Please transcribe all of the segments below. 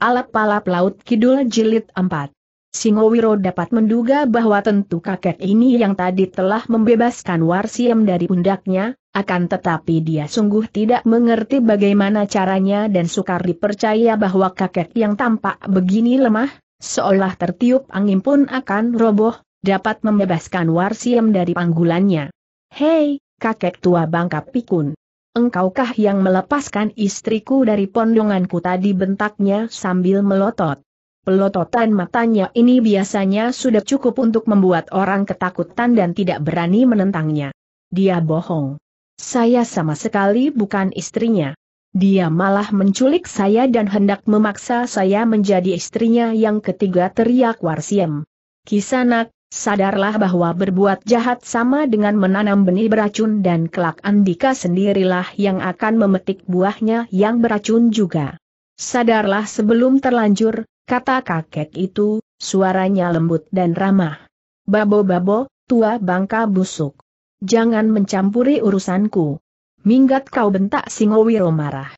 Alap-alap Laut Kidul Jilid 4. Singowiro dapat menduga bahwa tentu kakek ini yang tadi telah membebaskan Warsiem dari pundaknya, akan tetapi dia sungguh tidak mengerti bagaimana caranya dan sukar dipercaya bahwa kakek yang tampak begini lemah, seolah tertiup angin pun akan roboh, dapat membebaskan Warsiem dari panggulannya. Hei, kakek tua bangka pikun. Engkaukah yang melepaskan istriku dari pondonganku tadi bentaknya sambil melotot. Pelototan matanya ini biasanya sudah cukup untuk membuat orang ketakutan dan tidak berani menentangnya. Dia bohong. Saya sama sekali bukan istrinya. Dia malah menculik saya dan hendak memaksa saya menjadi istrinya yang ketiga teriak Warsiem. Kisanak, Sadarlah bahwa berbuat jahat sama dengan menanam benih beracun dan kelak Andika sendirilah yang akan memetik buahnya yang beracun juga. Sadarlah sebelum terlanjur, kata kakek itu, suaranya lembut dan ramah. Babo-babo, tua bangka busuk. Jangan mencampuri urusanku. Minggat kau bentak Singowiro marah.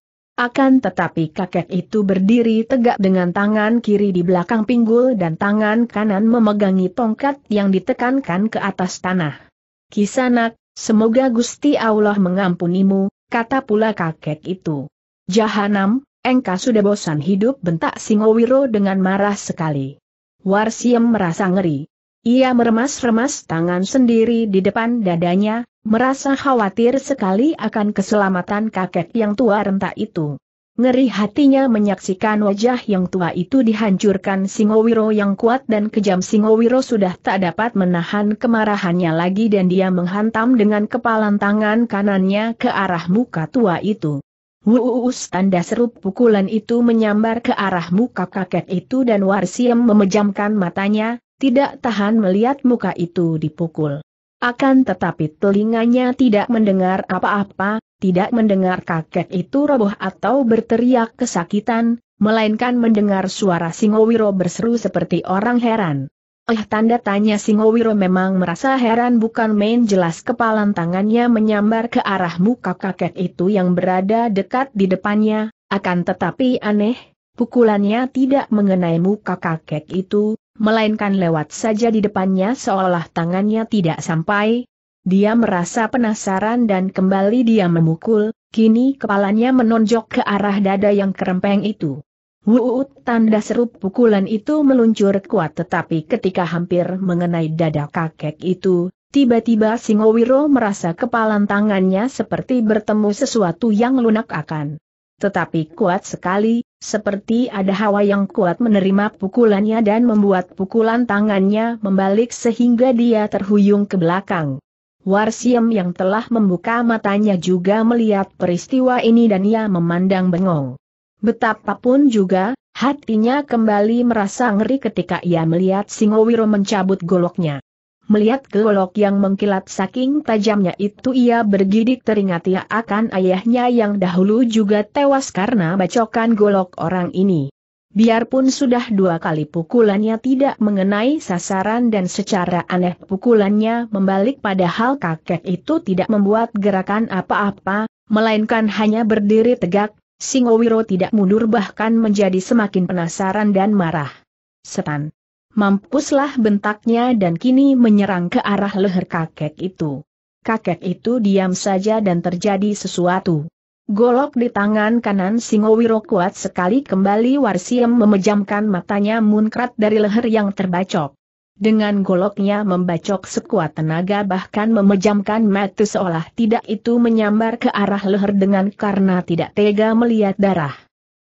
Akan tetapi kakek itu berdiri tegak dengan tangan kiri di belakang pinggul dan tangan kanan memegangi tongkat yang ditekankan ke atas tanah. Kisanak, semoga Gusti Allah mengampunimu, kata pula kakek itu. Jahanam, engkau sudah bosan hidup bentak Singowiro dengan marah sekali. Warsiem merasa ngeri. Ia meremas-remas tangan sendiri di depan dadanya, Merasa khawatir sekali akan keselamatan kakek yang tua renta itu. Ngeri hatinya menyaksikan wajah yang tua itu dihancurkan Singowiro yang kuat dan kejam Singowiro sudah tak dapat menahan kemarahannya lagi dan dia menghantam dengan kepalan tangan kanannya ke arah muka tua itu. Wuus tanda serup pukulan itu menyambar ke arah muka kakek itu dan Warsiem memejamkan matanya, tidak tahan melihat muka itu dipukul. Akan tetapi telinganya tidak mendengar apa-apa, tidak mendengar kakek itu roboh atau berteriak kesakitan, melainkan mendengar suara Singowiro berseru seperti orang heran. Eh tanda tanya Singowiro memang merasa heran bukan main jelas kepalan tangannya menyambar ke arah muka kakek itu yang berada dekat di depannya, akan tetapi aneh, pukulannya tidak mengenai muka kakek itu, melainkan lewat saja di depannya seolah tangannya tidak sampai. Dia merasa penasaran dan kembali dia memukul, kini kepalanya menonjok ke arah dada yang kerempeng itu. Wuut tanda serup pukulan itu meluncur kuat tetapi ketika hampir mengenai dada kakek itu, tiba-tiba Singowiro merasa kepalan tangannya seperti bertemu sesuatu yang lunak akan. Tetapi kuat sekali, seperti ada hawa yang kuat menerima pukulannya dan membuat pukulan tangannya membalik sehingga dia terhuyung ke belakang. Warsiem yang telah membuka matanya juga melihat peristiwa ini dan ia memandang bengong. Betapapun juga, hatinya kembali merasa ngeri ketika ia melihat Singowiro mencabut goloknya. Melihat golok yang mengkilat saking tajamnya itu ia bergidik teringat ia ya akan ayahnya yang dahulu juga tewas karena bacokan golok orang ini. Biarpun sudah dua kali pukulannya tidak mengenai sasaran dan secara aneh pukulannya membalik padahal kakek itu tidak membuat gerakan apa-apa, melainkan hanya berdiri tegak, Singowiro tidak mundur bahkan menjadi semakin penasaran dan marah. Setan. Mampuslah bentaknya dan kini menyerang ke arah leher kakek itu. Kakek itu diam saja dan terjadi sesuatu. Golok di tangan kanan Singowiro kuat sekali kembali Warsiem memejamkan matanya munkrat dari leher yang terbacok. Dengan goloknya membacok sekuat tenaga bahkan memejamkan mata seolah tidak itu menyambar ke arah leher dengan karena tidak tega melihat darah.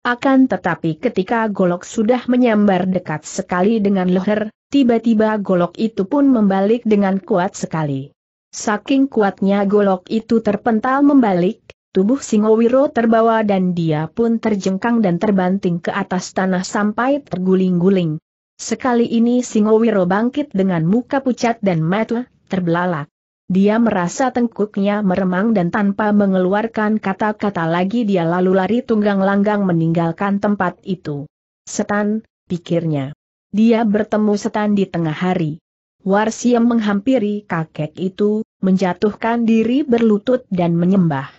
Akan tetapi ketika golok sudah menyambar dekat sekali dengan leher, tiba-tiba golok itu pun membalik dengan kuat sekali. Saking kuatnya golok itu terpental membalik, tubuh Singowiro terbawa dan dia pun terjengkang dan terbanting ke atas tanah sampai terguling-guling. Sekali ini Singowiro bangkit dengan muka pucat dan mata terbelalak. Dia merasa tengkuknya meremang dan tanpa mengeluarkan kata-kata lagi dia lalu lari tunggang langgang meninggalkan tempat itu. Setan, pikirnya. Dia bertemu setan di tengah hari. Warsiem menghampiri kakek itu, menjatuhkan diri berlutut dan menyembah.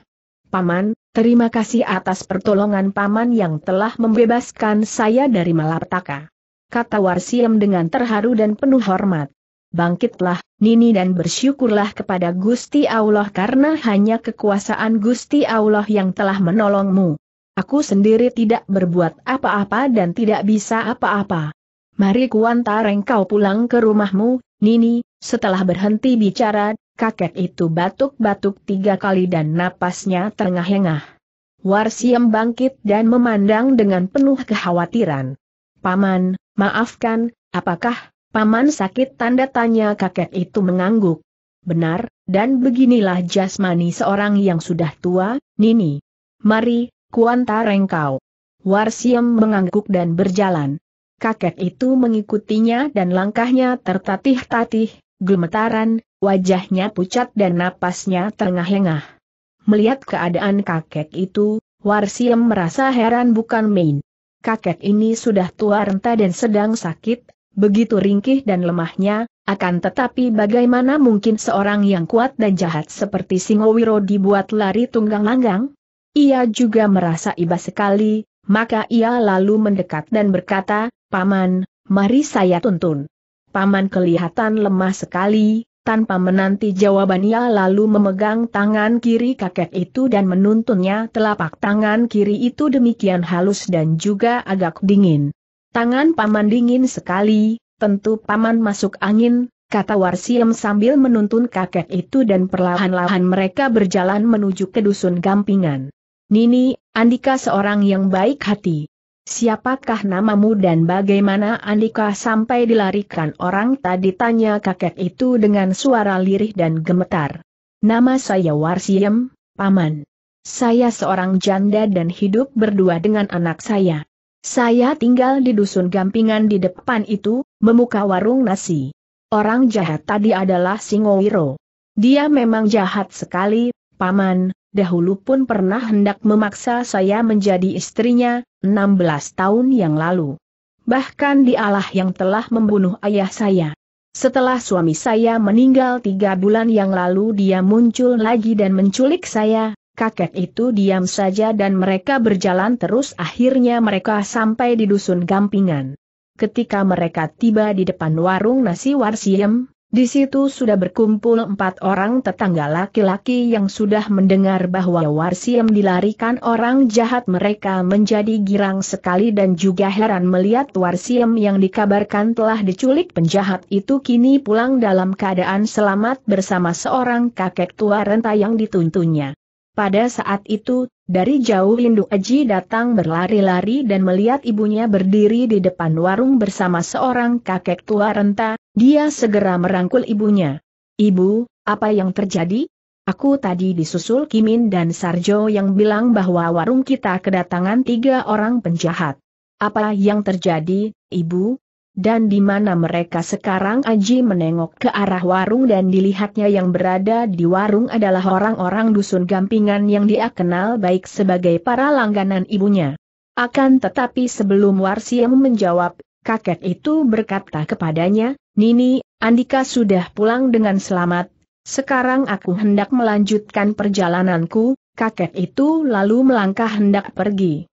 Paman, terima kasih atas pertolongan Paman yang telah membebaskan saya dari malapetaka. Kata Warsiem dengan terharu dan penuh hormat bangkitlah, Nini dan bersyukurlah kepada Gusti Allah karena hanya kekuasaan Gusti Allah yang telah menolongmu. Aku sendiri tidak berbuat apa-apa dan tidak bisa apa-apa. Mari kuantar engkau pulang ke rumahmu, Nini, setelah berhenti bicara, kakek itu batuk-batuk tiga kali dan napasnya terengah-engah. Warsiem bangkit dan memandang dengan penuh kekhawatiran. Paman, maafkan, apakah Paman sakit tanda tanya kakek itu mengangguk. Benar, dan beginilah jasmani seorang yang sudah tua, Nini. Mari, kuanta rengkau. Warsiem mengangguk dan berjalan. Kakek itu mengikutinya dan langkahnya tertatih-tatih, gemetaran, wajahnya pucat dan napasnya terengah-engah. Melihat keadaan kakek itu, Warsiem merasa heran bukan main. Kakek ini sudah tua renta dan sedang sakit, Begitu ringkih dan lemahnya, akan tetapi bagaimana mungkin seorang yang kuat dan jahat seperti Singowiro dibuat lari tunggang langgang? Ia juga merasa iba sekali, maka ia lalu mendekat dan berkata, Paman, mari saya tuntun. Paman kelihatan lemah sekali, tanpa menanti jawaban ia lalu memegang tangan kiri kakek itu dan menuntunnya telapak tangan kiri itu demikian halus dan juga agak dingin. Tangan paman dingin sekali, tentu paman masuk angin, kata Warsiem sambil menuntun kakek itu dan perlahan-lahan mereka berjalan menuju ke dusun Gampingan. Nini, Andika seorang yang baik hati. Siapakah namamu dan bagaimana Andika sampai dilarikan orang tadi tanya kakek itu dengan suara lirih dan gemetar. Nama saya Warsiem, Paman. Saya seorang janda dan hidup berdua dengan anak saya. Saya tinggal di dusun gampingan di depan itu, memuka warung nasi. Orang jahat tadi adalah Singowiro. Dia memang jahat sekali, Paman, dahulu pun pernah hendak memaksa saya menjadi istrinya, 16 tahun yang lalu. Bahkan dialah yang telah membunuh ayah saya. Setelah suami saya meninggal tiga bulan yang lalu dia muncul lagi dan menculik saya, kakek itu diam saja dan mereka berjalan terus akhirnya mereka sampai di dusun Gampingan. Ketika mereka tiba di depan warung nasi Warsiem, di situ sudah berkumpul empat orang tetangga laki-laki yang sudah mendengar bahwa Warsiem dilarikan orang jahat mereka menjadi girang sekali dan juga heran melihat Warsiem yang dikabarkan telah diculik penjahat itu kini pulang dalam keadaan selamat bersama seorang kakek tua renta yang dituntunnya. Pada saat itu, dari jauh Lindu Eji datang berlari-lari dan melihat ibunya berdiri di depan warung bersama seorang kakek tua renta, dia segera merangkul ibunya. Ibu, apa yang terjadi? Aku tadi disusul Kimin dan Sarjo yang bilang bahwa warung kita kedatangan tiga orang penjahat. Apa yang terjadi, ibu? dan di mana mereka sekarang Aji menengok ke arah warung dan dilihatnya yang berada di warung adalah orang-orang dusun gampingan yang dia kenal baik sebagai para langganan ibunya. Akan tetapi sebelum Warsiem menjawab, kakek itu berkata kepadanya, Nini, Andika sudah pulang dengan selamat, sekarang aku hendak melanjutkan perjalananku, kakek itu lalu melangkah hendak pergi.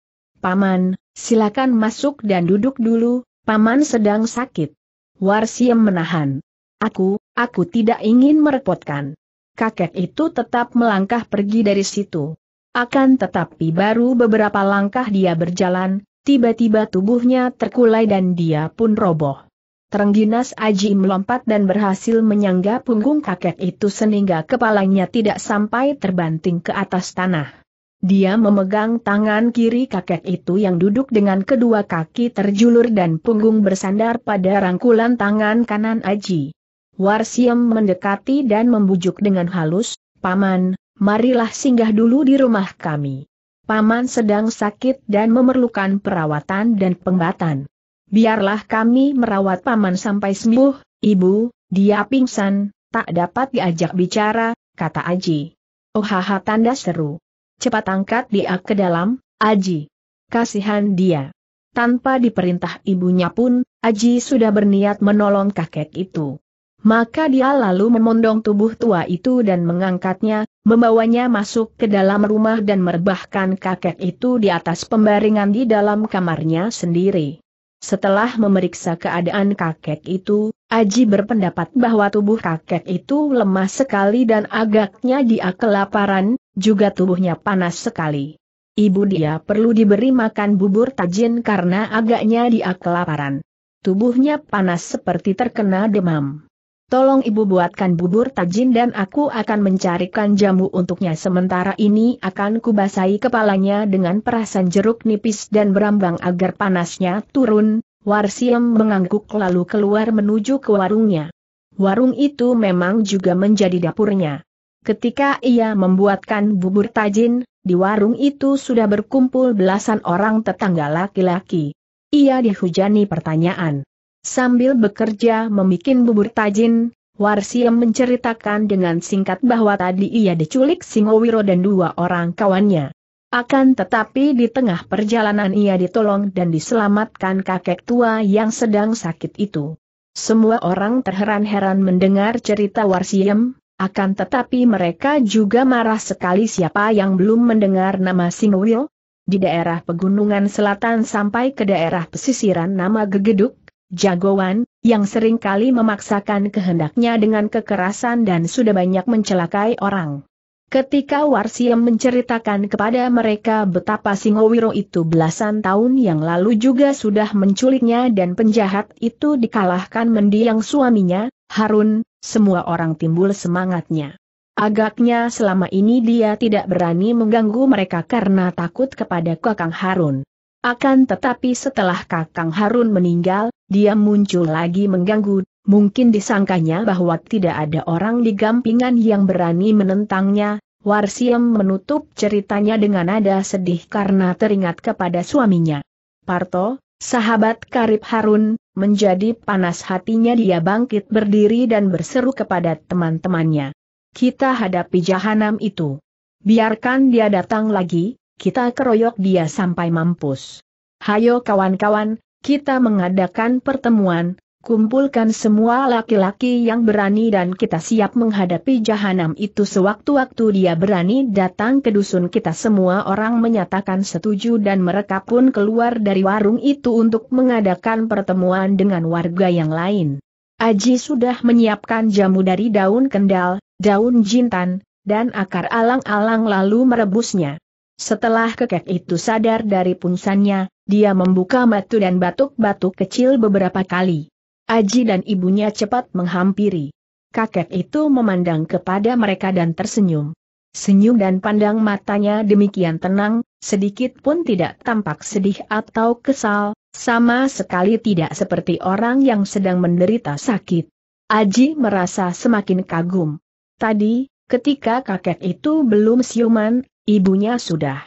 Paman, silakan masuk dan duduk dulu, Paman sedang sakit. Warsiem menahan. Aku, aku tidak ingin merepotkan. Kakek itu tetap melangkah pergi dari situ. Akan tetapi baru beberapa langkah dia berjalan, tiba-tiba tubuhnya terkulai dan dia pun roboh. Terengginas Aji melompat dan berhasil menyangga punggung kakek itu sehingga kepalanya tidak sampai terbanting ke atas tanah. Dia memegang tangan kiri kakek itu yang duduk dengan kedua kaki terjulur dan punggung bersandar pada rangkulan tangan kanan Aji. Warsiem mendekati dan membujuk dengan halus, Paman, marilah singgah dulu di rumah kami. Paman sedang sakit dan memerlukan perawatan dan pengobatan. Biarlah kami merawat Paman sampai sembuh, Ibu, dia pingsan, tak dapat diajak bicara, kata Aji. Oh haha tanda seru cepat angkat dia ke dalam, Aji. Kasihan dia. Tanpa diperintah ibunya pun, Aji sudah berniat menolong kakek itu. Maka dia lalu memondong tubuh tua itu dan mengangkatnya, membawanya masuk ke dalam rumah dan merebahkan kakek itu di atas pembaringan di dalam kamarnya sendiri. Setelah memeriksa keadaan kakek itu, Aji berpendapat bahwa tubuh kakek itu lemah sekali dan agaknya dia kelaparan, juga tubuhnya panas sekali. Ibu dia perlu diberi makan bubur tajin karena agaknya dia kelaparan. Tubuhnya panas seperti terkena demam. Tolong ibu buatkan bubur tajin dan aku akan mencarikan jamu untuknya sementara ini akan kubasahi kepalanya dengan perasan jeruk nipis dan berambang agar panasnya turun. Warsiem mengangguk lalu keluar menuju ke warungnya. Warung itu memang juga menjadi dapurnya. Ketika ia membuatkan bubur tajin, di warung itu sudah berkumpul belasan orang tetangga laki-laki. Ia dihujani pertanyaan. Sambil bekerja memikin bubur tajin, Warsiem menceritakan dengan singkat bahwa tadi ia diculik Singowiro dan dua orang kawannya. Akan tetapi di tengah perjalanan ia ditolong dan diselamatkan kakek tua yang sedang sakit itu. Semua orang terheran-heran mendengar cerita Warsiem, akan tetapi mereka juga marah sekali siapa yang belum mendengar nama Singowiro. Di daerah pegunungan selatan sampai ke daerah pesisiran nama Gegeduk, Jagoan, yang sering kali memaksakan kehendaknya dengan kekerasan dan sudah banyak mencelakai orang. Ketika Warsiem menceritakan kepada mereka betapa Singowiro itu belasan tahun yang lalu juga sudah menculiknya dan penjahat itu dikalahkan mendiang suaminya, Harun, semua orang timbul semangatnya. Agaknya selama ini dia tidak berani mengganggu mereka karena takut kepada Kakang Harun. Akan tetapi setelah Kakang Harun meninggal, dia muncul lagi mengganggu, mungkin disangkanya bahwa tidak ada orang di Gampingan yang berani menentangnya, Warsiem menutup ceritanya dengan nada sedih karena teringat kepada suaminya. Parto, sahabat karib Harun, menjadi panas hatinya dia bangkit berdiri dan berseru kepada teman-temannya. Kita hadapi jahanam itu. Biarkan dia datang lagi, kita keroyok dia sampai mampus. Hayo kawan-kawan, kita mengadakan pertemuan, kumpulkan semua laki-laki yang berani dan kita siap menghadapi jahanam itu sewaktu-waktu dia berani datang ke dusun kita semua orang menyatakan setuju dan mereka pun keluar dari warung itu untuk mengadakan pertemuan dengan warga yang lain. Aji sudah menyiapkan jamu dari daun kendal, daun jintan, dan akar alang-alang lalu merebusnya. Setelah kekek itu sadar dari pungsannya, dia membuka matu dan batuk-batuk kecil beberapa kali. Aji dan ibunya cepat menghampiri. Kakek itu memandang kepada mereka dan tersenyum. Senyum dan pandang matanya demikian tenang, sedikit pun tidak tampak sedih atau kesal, sama sekali tidak seperti orang yang sedang menderita sakit. Aji merasa semakin kagum. Tadi, ketika kakek itu belum siuman, Ibunya sudah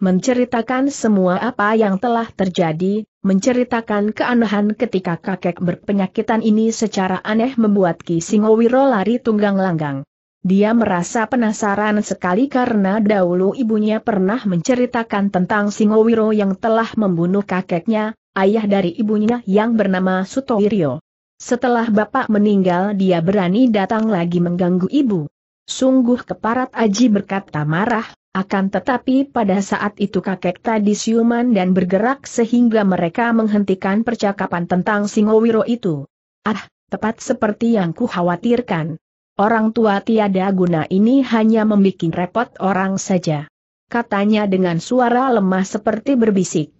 menceritakan semua apa yang telah terjadi, menceritakan keanehan ketika kakek berpenyakitan ini secara aneh membuat Ki Singowiro lari tunggang langgang. Dia merasa penasaran sekali karena dahulu ibunya pernah menceritakan tentang Singowiro yang telah membunuh kakeknya, ayah dari ibunya yang bernama Sutowiro. Setelah bapak meninggal dia berani datang lagi mengganggu ibu. Sungguh keparat Aji berkata marah, akan tetapi pada saat itu kakek tadi siuman dan bergerak sehingga mereka menghentikan percakapan tentang Singowiro itu. Ah, tepat seperti yang kuhawatirkan. Orang tua tiada guna ini hanya membuat repot orang saja. Katanya dengan suara lemah seperti berbisik.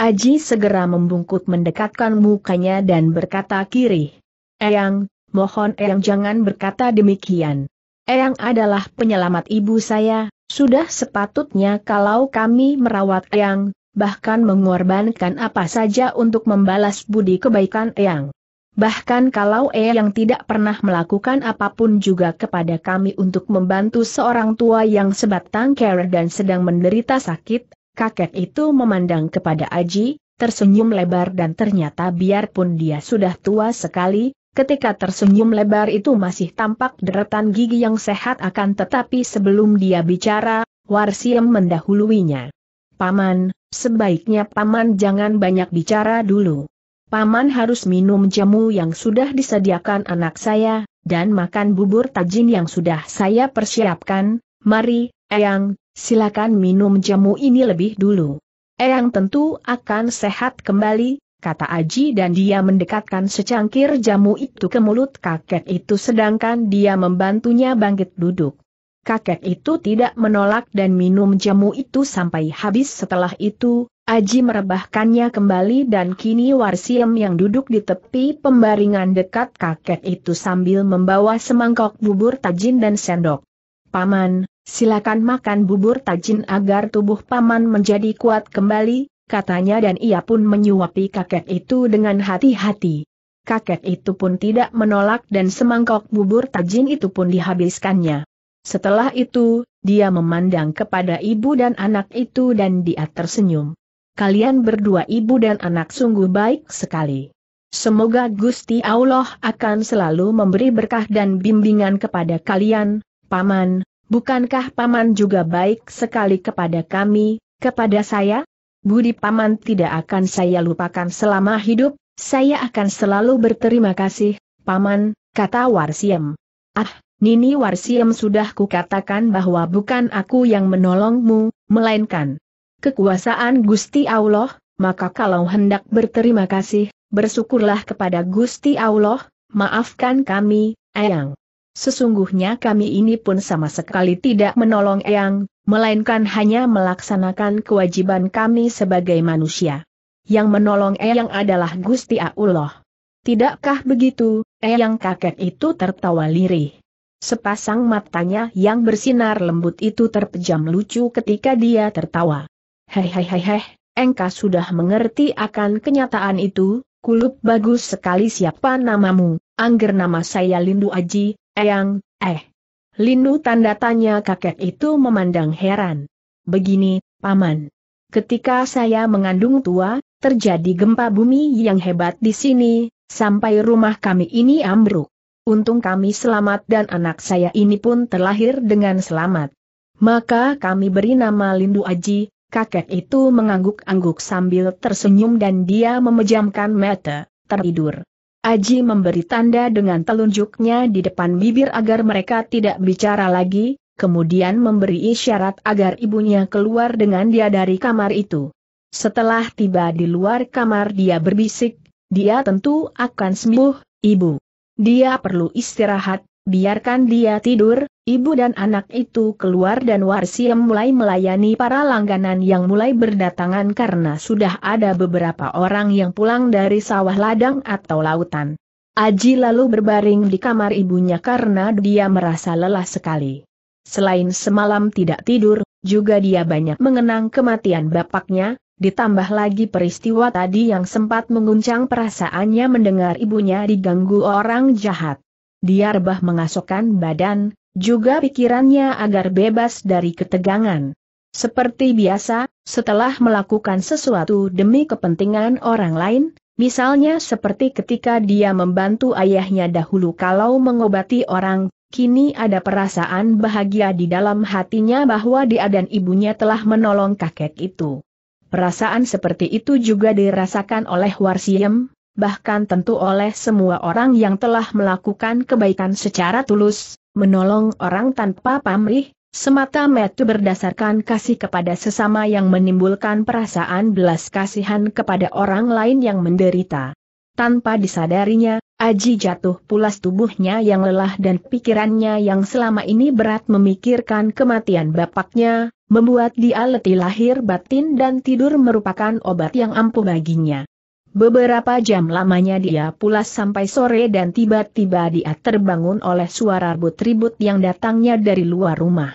Aji segera membungkuk mendekatkan mukanya dan berkata kiri. Eyang, mohon Eyang jangan berkata demikian. Eyang adalah penyelamat ibu saya, sudah sepatutnya kalau kami merawat Eyang, bahkan mengorbankan apa saja untuk membalas budi kebaikan Eyang. Bahkan kalau Eyang tidak pernah melakukan apapun juga kepada kami untuk membantu seorang tua yang sebatang kera dan sedang menderita sakit, kakek itu memandang kepada Aji, tersenyum lebar dan ternyata biarpun dia sudah tua sekali, Ketika tersenyum lebar itu masih tampak deretan gigi yang sehat akan tetapi sebelum dia bicara, Warsiem mendahuluinya. Paman, sebaiknya Paman jangan banyak bicara dulu. Paman harus minum jamu yang sudah disediakan anak saya, dan makan bubur tajin yang sudah saya persiapkan, mari, Eyang, silakan minum jamu ini lebih dulu. Eyang tentu akan sehat kembali, kata Aji dan dia mendekatkan secangkir jamu itu ke mulut kakek itu sedangkan dia membantunya bangkit duduk. Kakek itu tidak menolak dan minum jamu itu sampai habis setelah itu, Aji merebahkannya kembali dan kini Warsiem yang duduk di tepi pembaringan dekat kakek itu sambil membawa semangkok bubur tajin dan sendok. Paman, silakan makan bubur tajin agar tubuh paman menjadi kuat kembali, katanya dan ia pun menyuapi kakek itu dengan hati-hati. Kakek itu pun tidak menolak dan semangkok bubur tajin itu pun dihabiskannya. Setelah itu, dia memandang kepada ibu dan anak itu dan dia tersenyum. Kalian berdua ibu dan anak sungguh baik sekali. Semoga Gusti Allah akan selalu memberi berkah dan bimbingan kepada kalian, Paman, bukankah Paman juga baik sekali kepada kami, kepada saya? Budi Paman tidak akan saya lupakan selama hidup, saya akan selalu berterima kasih, Paman, kata Warsiem. Ah, Nini Warsiem sudah kukatakan bahwa bukan aku yang menolongmu, melainkan kekuasaan Gusti Allah, maka kalau hendak berterima kasih, bersyukurlah kepada Gusti Allah, maafkan kami, Eyang. Sesungguhnya kami ini pun sama sekali tidak menolong Eyang, melainkan hanya melaksanakan kewajiban kami sebagai manusia. Yang menolong Eyang adalah Gusti Allah. Tidakkah begitu, Eyang kakek itu tertawa lirih. Sepasang matanya yang bersinar lembut itu terpejam lucu ketika dia tertawa. Hei hei hei hei, engkau sudah mengerti akan kenyataan itu, kulup bagus sekali siapa namamu, angger nama saya Lindu Aji, Eyang, eh. Lindu tanda tanya kakek itu memandang heran. Begini, Paman. Ketika saya mengandung tua, terjadi gempa bumi yang hebat di sini, sampai rumah kami ini ambruk. Untung kami selamat dan anak saya ini pun terlahir dengan selamat. Maka kami beri nama Lindu Aji, kakek itu mengangguk-angguk sambil tersenyum dan dia memejamkan mata, tertidur. Aji memberi tanda dengan telunjuknya di depan bibir agar mereka tidak bicara lagi, kemudian memberi isyarat agar ibunya keluar dengan dia dari kamar itu. Setelah tiba di luar kamar dia berbisik, dia tentu akan sembuh, ibu. Dia perlu istirahat, biarkan dia tidur, Ibu dan anak itu keluar dan Warsiem mulai melayani para langganan yang mulai berdatangan karena sudah ada beberapa orang yang pulang dari sawah ladang atau lautan. Aji lalu berbaring di kamar ibunya karena dia merasa lelah sekali. Selain semalam tidak tidur, juga dia banyak mengenang kematian bapaknya, ditambah lagi peristiwa tadi yang sempat menguncang perasaannya mendengar ibunya diganggu orang jahat. Dia rebah mengasokkan badan, juga pikirannya agar bebas dari ketegangan. Seperti biasa, setelah melakukan sesuatu demi kepentingan orang lain, misalnya seperti ketika dia membantu ayahnya dahulu kalau mengobati orang, kini ada perasaan bahagia di dalam hatinya bahwa dia dan ibunya telah menolong kakek itu. Perasaan seperti itu juga dirasakan oleh Warsiem, bahkan tentu oleh semua orang yang telah melakukan kebaikan secara tulus, menolong orang tanpa pamrih, semata metu berdasarkan kasih kepada sesama yang menimbulkan perasaan belas kasihan kepada orang lain yang menderita. Tanpa disadarinya, Aji jatuh pulas tubuhnya yang lelah dan pikirannya yang selama ini berat memikirkan kematian bapaknya, membuat dia letih lahir batin dan tidur merupakan obat yang ampuh baginya. Beberapa jam lamanya dia pulas sampai sore dan tiba-tiba dia terbangun oleh suara ribut-ribut yang datangnya dari luar rumah.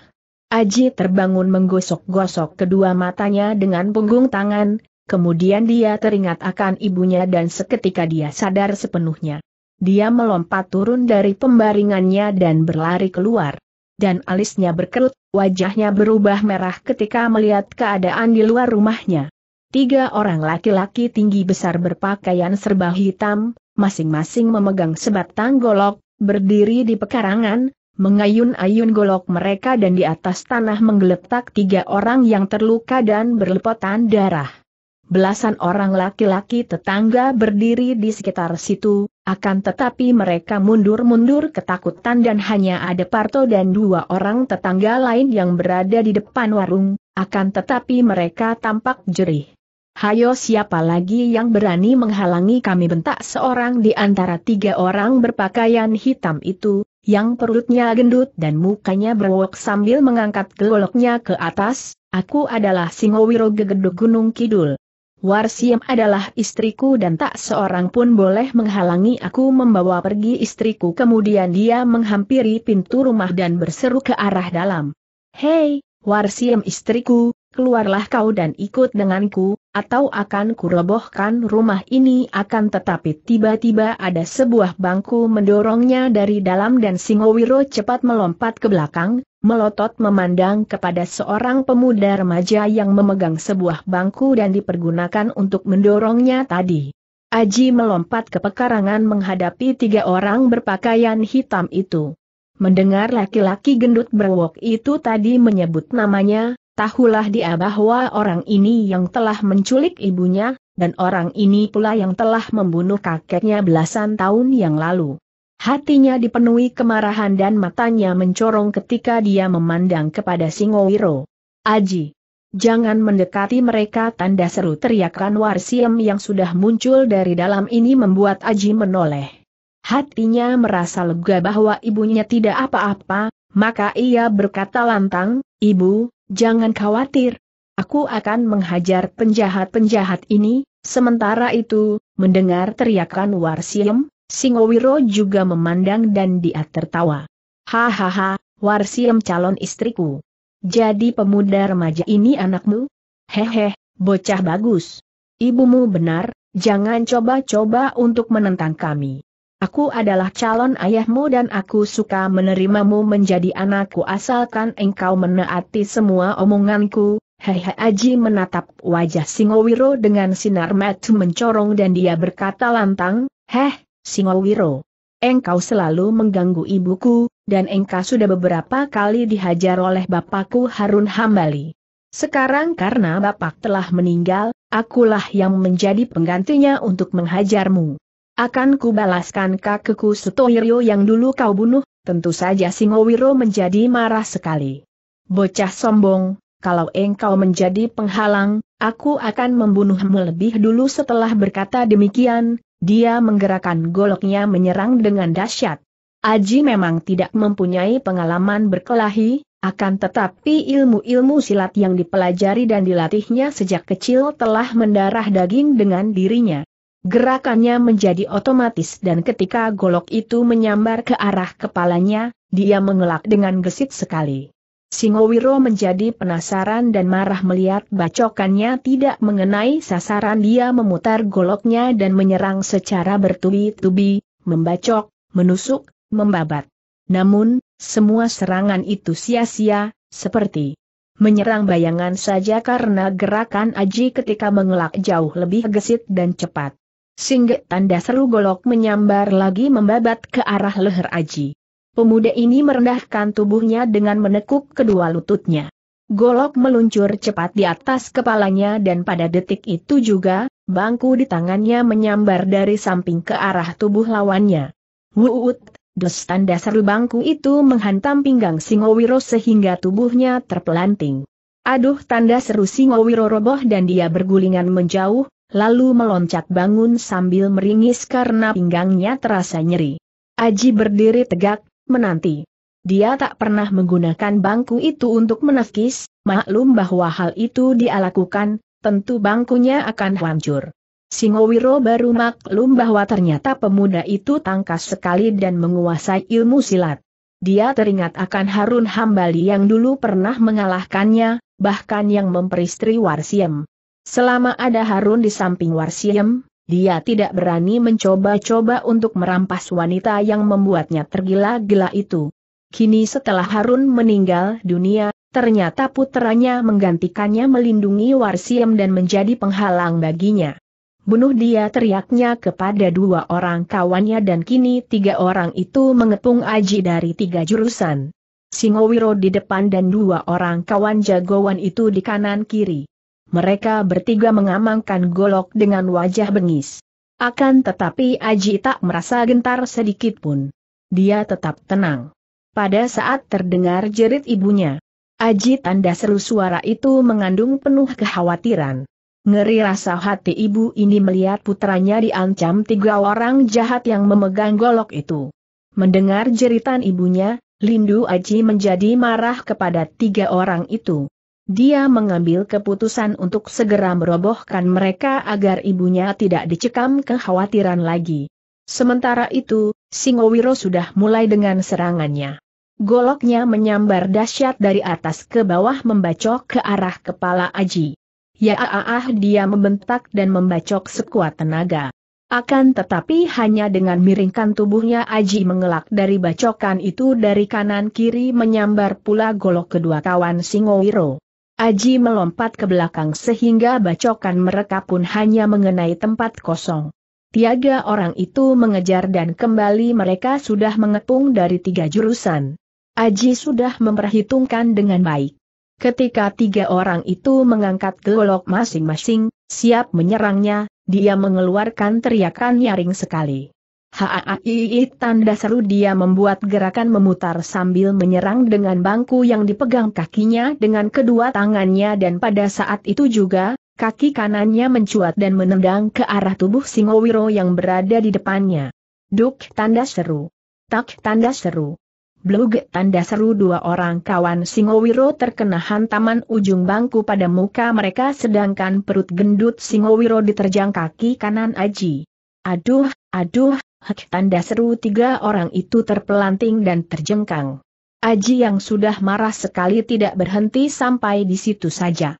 Aji terbangun menggosok-gosok kedua matanya dengan punggung tangan, kemudian dia teringat akan ibunya dan seketika dia sadar sepenuhnya. Dia melompat turun dari pembaringannya dan berlari keluar. Dan alisnya berkerut, wajahnya berubah merah ketika melihat keadaan di luar rumahnya. Tiga orang laki-laki tinggi besar berpakaian serba hitam, masing-masing memegang sebatang golok, berdiri di pekarangan, mengayun-ayun golok mereka dan di atas tanah menggeletak tiga orang yang terluka dan berlepotan darah. Belasan orang laki-laki tetangga berdiri di sekitar situ, akan tetapi mereka mundur-mundur ketakutan dan hanya ada Parto dan dua orang tetangga lain yang berada di depan warung, akan tetapi mereka tampak jerih. Hayo siapa lagi yang berani menghalangi kami bentak seorang di antara tiga orang berpakaian hitam itu, yang perutnya gendut dan mukanya berwok sambil mengangkat goloknya ke atas, aku adalah Singowiro Gegeduk Gunung Kidul. Warsiem adalah istriku dan tak seorang pun boleh menghalangi aku membawa pergi istriku. Kemudian dia menghampiri pintu rumah dan berseru ke arah dalam. Hei, Warsiem istriku, keluarlah kau dan ikut denganku, atau akan kurebohkan rumah ini akan tetapi tiba-tiba ada sebuah bangku mendorongnya dari dalam dan Singowiro cepat melompat ke belakang, melotot memandang kepada seorang pemuda remaja yang memegang sebuah bangku dan dipergunakan untuk mendorongnya tadi. Aji melompat ke pekarangan menghadapi tiga orang berpakaian hitam itu. Mendengar laki-laki gendut berwok itu tadi menyebut namanya, Tahulah dia bahwa orang ini yang telah menculik ibunya, dan orang ini pula yang telah membunuh kakeknya belasan tahun yang lalu. Hatinya dipenuhi kemarahan dan matanya mencorong ketika dia memandang kepada Singowiro. Aji! Jangan mendekati mereka tanda seru teriakan Warsiem yang sudah muncul dari dalam ini membuat Aji menoleh. Hatinya merasa lega bahwa ibunya tidak apa-apa, maka ia berkata lantang, Ibu, Jangan khawatir, aku akan menghajar penjahat-penjahat ini, sementara itu, mendengar teriakan Warsiem, Singowiro juga memandang dan dia tertawa. Hahaha, Warsiem calon istriku. Jadi pemuda remaja ini anakmu? Hehe, bocah bagus. Ibumu benar, jangan coba-coba untuk menentang kami. Aku adalah calon ayahmu dan aku suka menerimamu menjadi anakku asalkan engkau menaati semua omonganku. Hehe Aji menatap wajah Singowiro dengan sinar mata mencorong dan dia berkata lantang, Heh, Singowiro. Engkau selalu mengganggu ibuku, dan engkau sudah beberapa kali dihajar oleh bapakku Harun Hambali. Sekarang karena bapak telah meninggal, akulah yang menjadi penggantinya untuk menghajarmu. Akan kubalaskan kakekku Sutohiryo yang dulu kau bunuh, tentu saja Singowiro menjadi marah sekali. Bocah sombong, kalau engkau menjadi penghalang, aku akan membunuhmu lebih dulu setelah berkata demikian, dia menggerakkan goloknya menyerang dengan dahsyat. Aji memang tidak mempunyai pengalaman berkelahi, akan tetapi ilmu-ilmu silat yang dipelajari dan dilatihnya sejak kecil telah mendarah daging dengan dirinya. Gerakannya menjadi otomatis dan ketika golok itu menyambar ke arah kepalanya, dia mengelak dengan gesit sekali. Singowiro menjadi penasaran dan marah melihat bacokannya tidak mengenai sasaran dia memutar goloknya dan menyerang secara bertubi-tubi, membacok, menusuk, membabat. Namun, semua serangan itu sia-sia, seperti menyerang bayangan saja karena gerakan Aji ketika mengelak jauh lebih gesit dan cepat. Singge tanda seru golok menyambar lagi membabat ke arah leher Aji. Pemuda ini merendahkan tubuhnya dengan menekuk kedua lututnya. Golok meluncur cepat di atas kepalanya dan pada detik itu juga, bangku di tangannya menyambar dari samping ke arah tubuh lawannya. Wuut, dos tanda seru bangku itu menghantam pinggang Singowiro sehingga tubuhnya terpelanting. Aduh tanda seru Singowiro roboh dan dia bergulingan menjauh, lalu meloncat bangun sambil meringis karena pinggangnya terasa nyeri. Aji berdiri tegak, menanti. Dia tak pernah menggunakan bangku itu untuk menafkis, maklum bahwa hal itu dia lakukan, tentu bangkunya akan hancur. Singowiro baru maklum bahwa ternyata pemuda itu tangkas sekali dan menguasai ilmu silat. Dia teringat akan Harun Hambali yang dulu pernah mengalahkannya, bahkan yang memperistri Warsiem. Selama ada Harun di samping Warsiem, dia tidak berani mencoba-coba untuk merampas wanita yang membuatnya tergila-gila itu. Kini setelah Harun meninggal dunia, ternyata putranya menggantikannya melindungi Warsiem dan menjadi penghalang baginya. Bunuh dia teriaknya kepada dua orang kawannya dan kini tiga orang itu mengepung Aji dari tiga jurusan. Singowiro di depan dan dua orang kawan jagoan itu di kanan kiri mereka bertiga mengamankan golok dengan wajah bengis. Akan tetapi Aji tak merasa gentar sedikit pun. Dia tetap tenang. Pada saat terdengar jerit ibunya, Aji tanda seru suara itu mengandung penuh kekhawatiran. Ngeri rasa hati ibu ini melihat putranya diancam tiga orang jahat yang memegang golok itu. Mendengar jeritan ibunya, Lindu Aji menjadi marah kepada tiga orang itu dia mengambil keputusan untuk segera merobohkan mereka agar ibunya tidak dicekam kekhawatiran lagi. Sementara itu, Singowiro sudah mulai dengan serangannya. Goloknya menyambar dahsyat dari atas ke bawah membacok ke arah kepala Aji. Ya ah, ah, ah dia membentak dan membacok sekuat tenaga. Akan tetapi hanya dengan miringkan tubuhnya Aji mengelak dari bacokan itu dari kanan kiri menyambar pula golok kedua kawan Singowiro. Aji melompat ke belakang sehingga bacokan mereka pun hanya mengenai tempat kosong. Tiaga orang itu mengejar dan kembali mereka sudah mengepung dari tiga jurusan. Aji sudah memperhitungkan dengan baik. Ketika tiga orang itu mengangkat golok masing-masing, siap menyerangnya, dia mengeluarkan teriakan nyaring sekali. Haai tanda seru dia membuat gerakan memutar sambil menyerang dengan bangku yang dipegang kakinya dengan kedua tangannya dan pada saat itu juga, kaki kanannya mencuat dan menendang ke arah tubuh Singowiro yang berada di depannya. Duk tanda seru. Tak tanda seru. Blug tanda seru dua orang kawan Singowiro terkena hantaman ujung bangku pada muka mereka sedangkan perut gendut Singowiro diterjang kaki kanan Aji. Aduh, aduh, Hek tanda seru tiga orang itu terpelanting dan terjengkang. Aji yang sudah marah sekali tidak berhenti sampai di situ saja.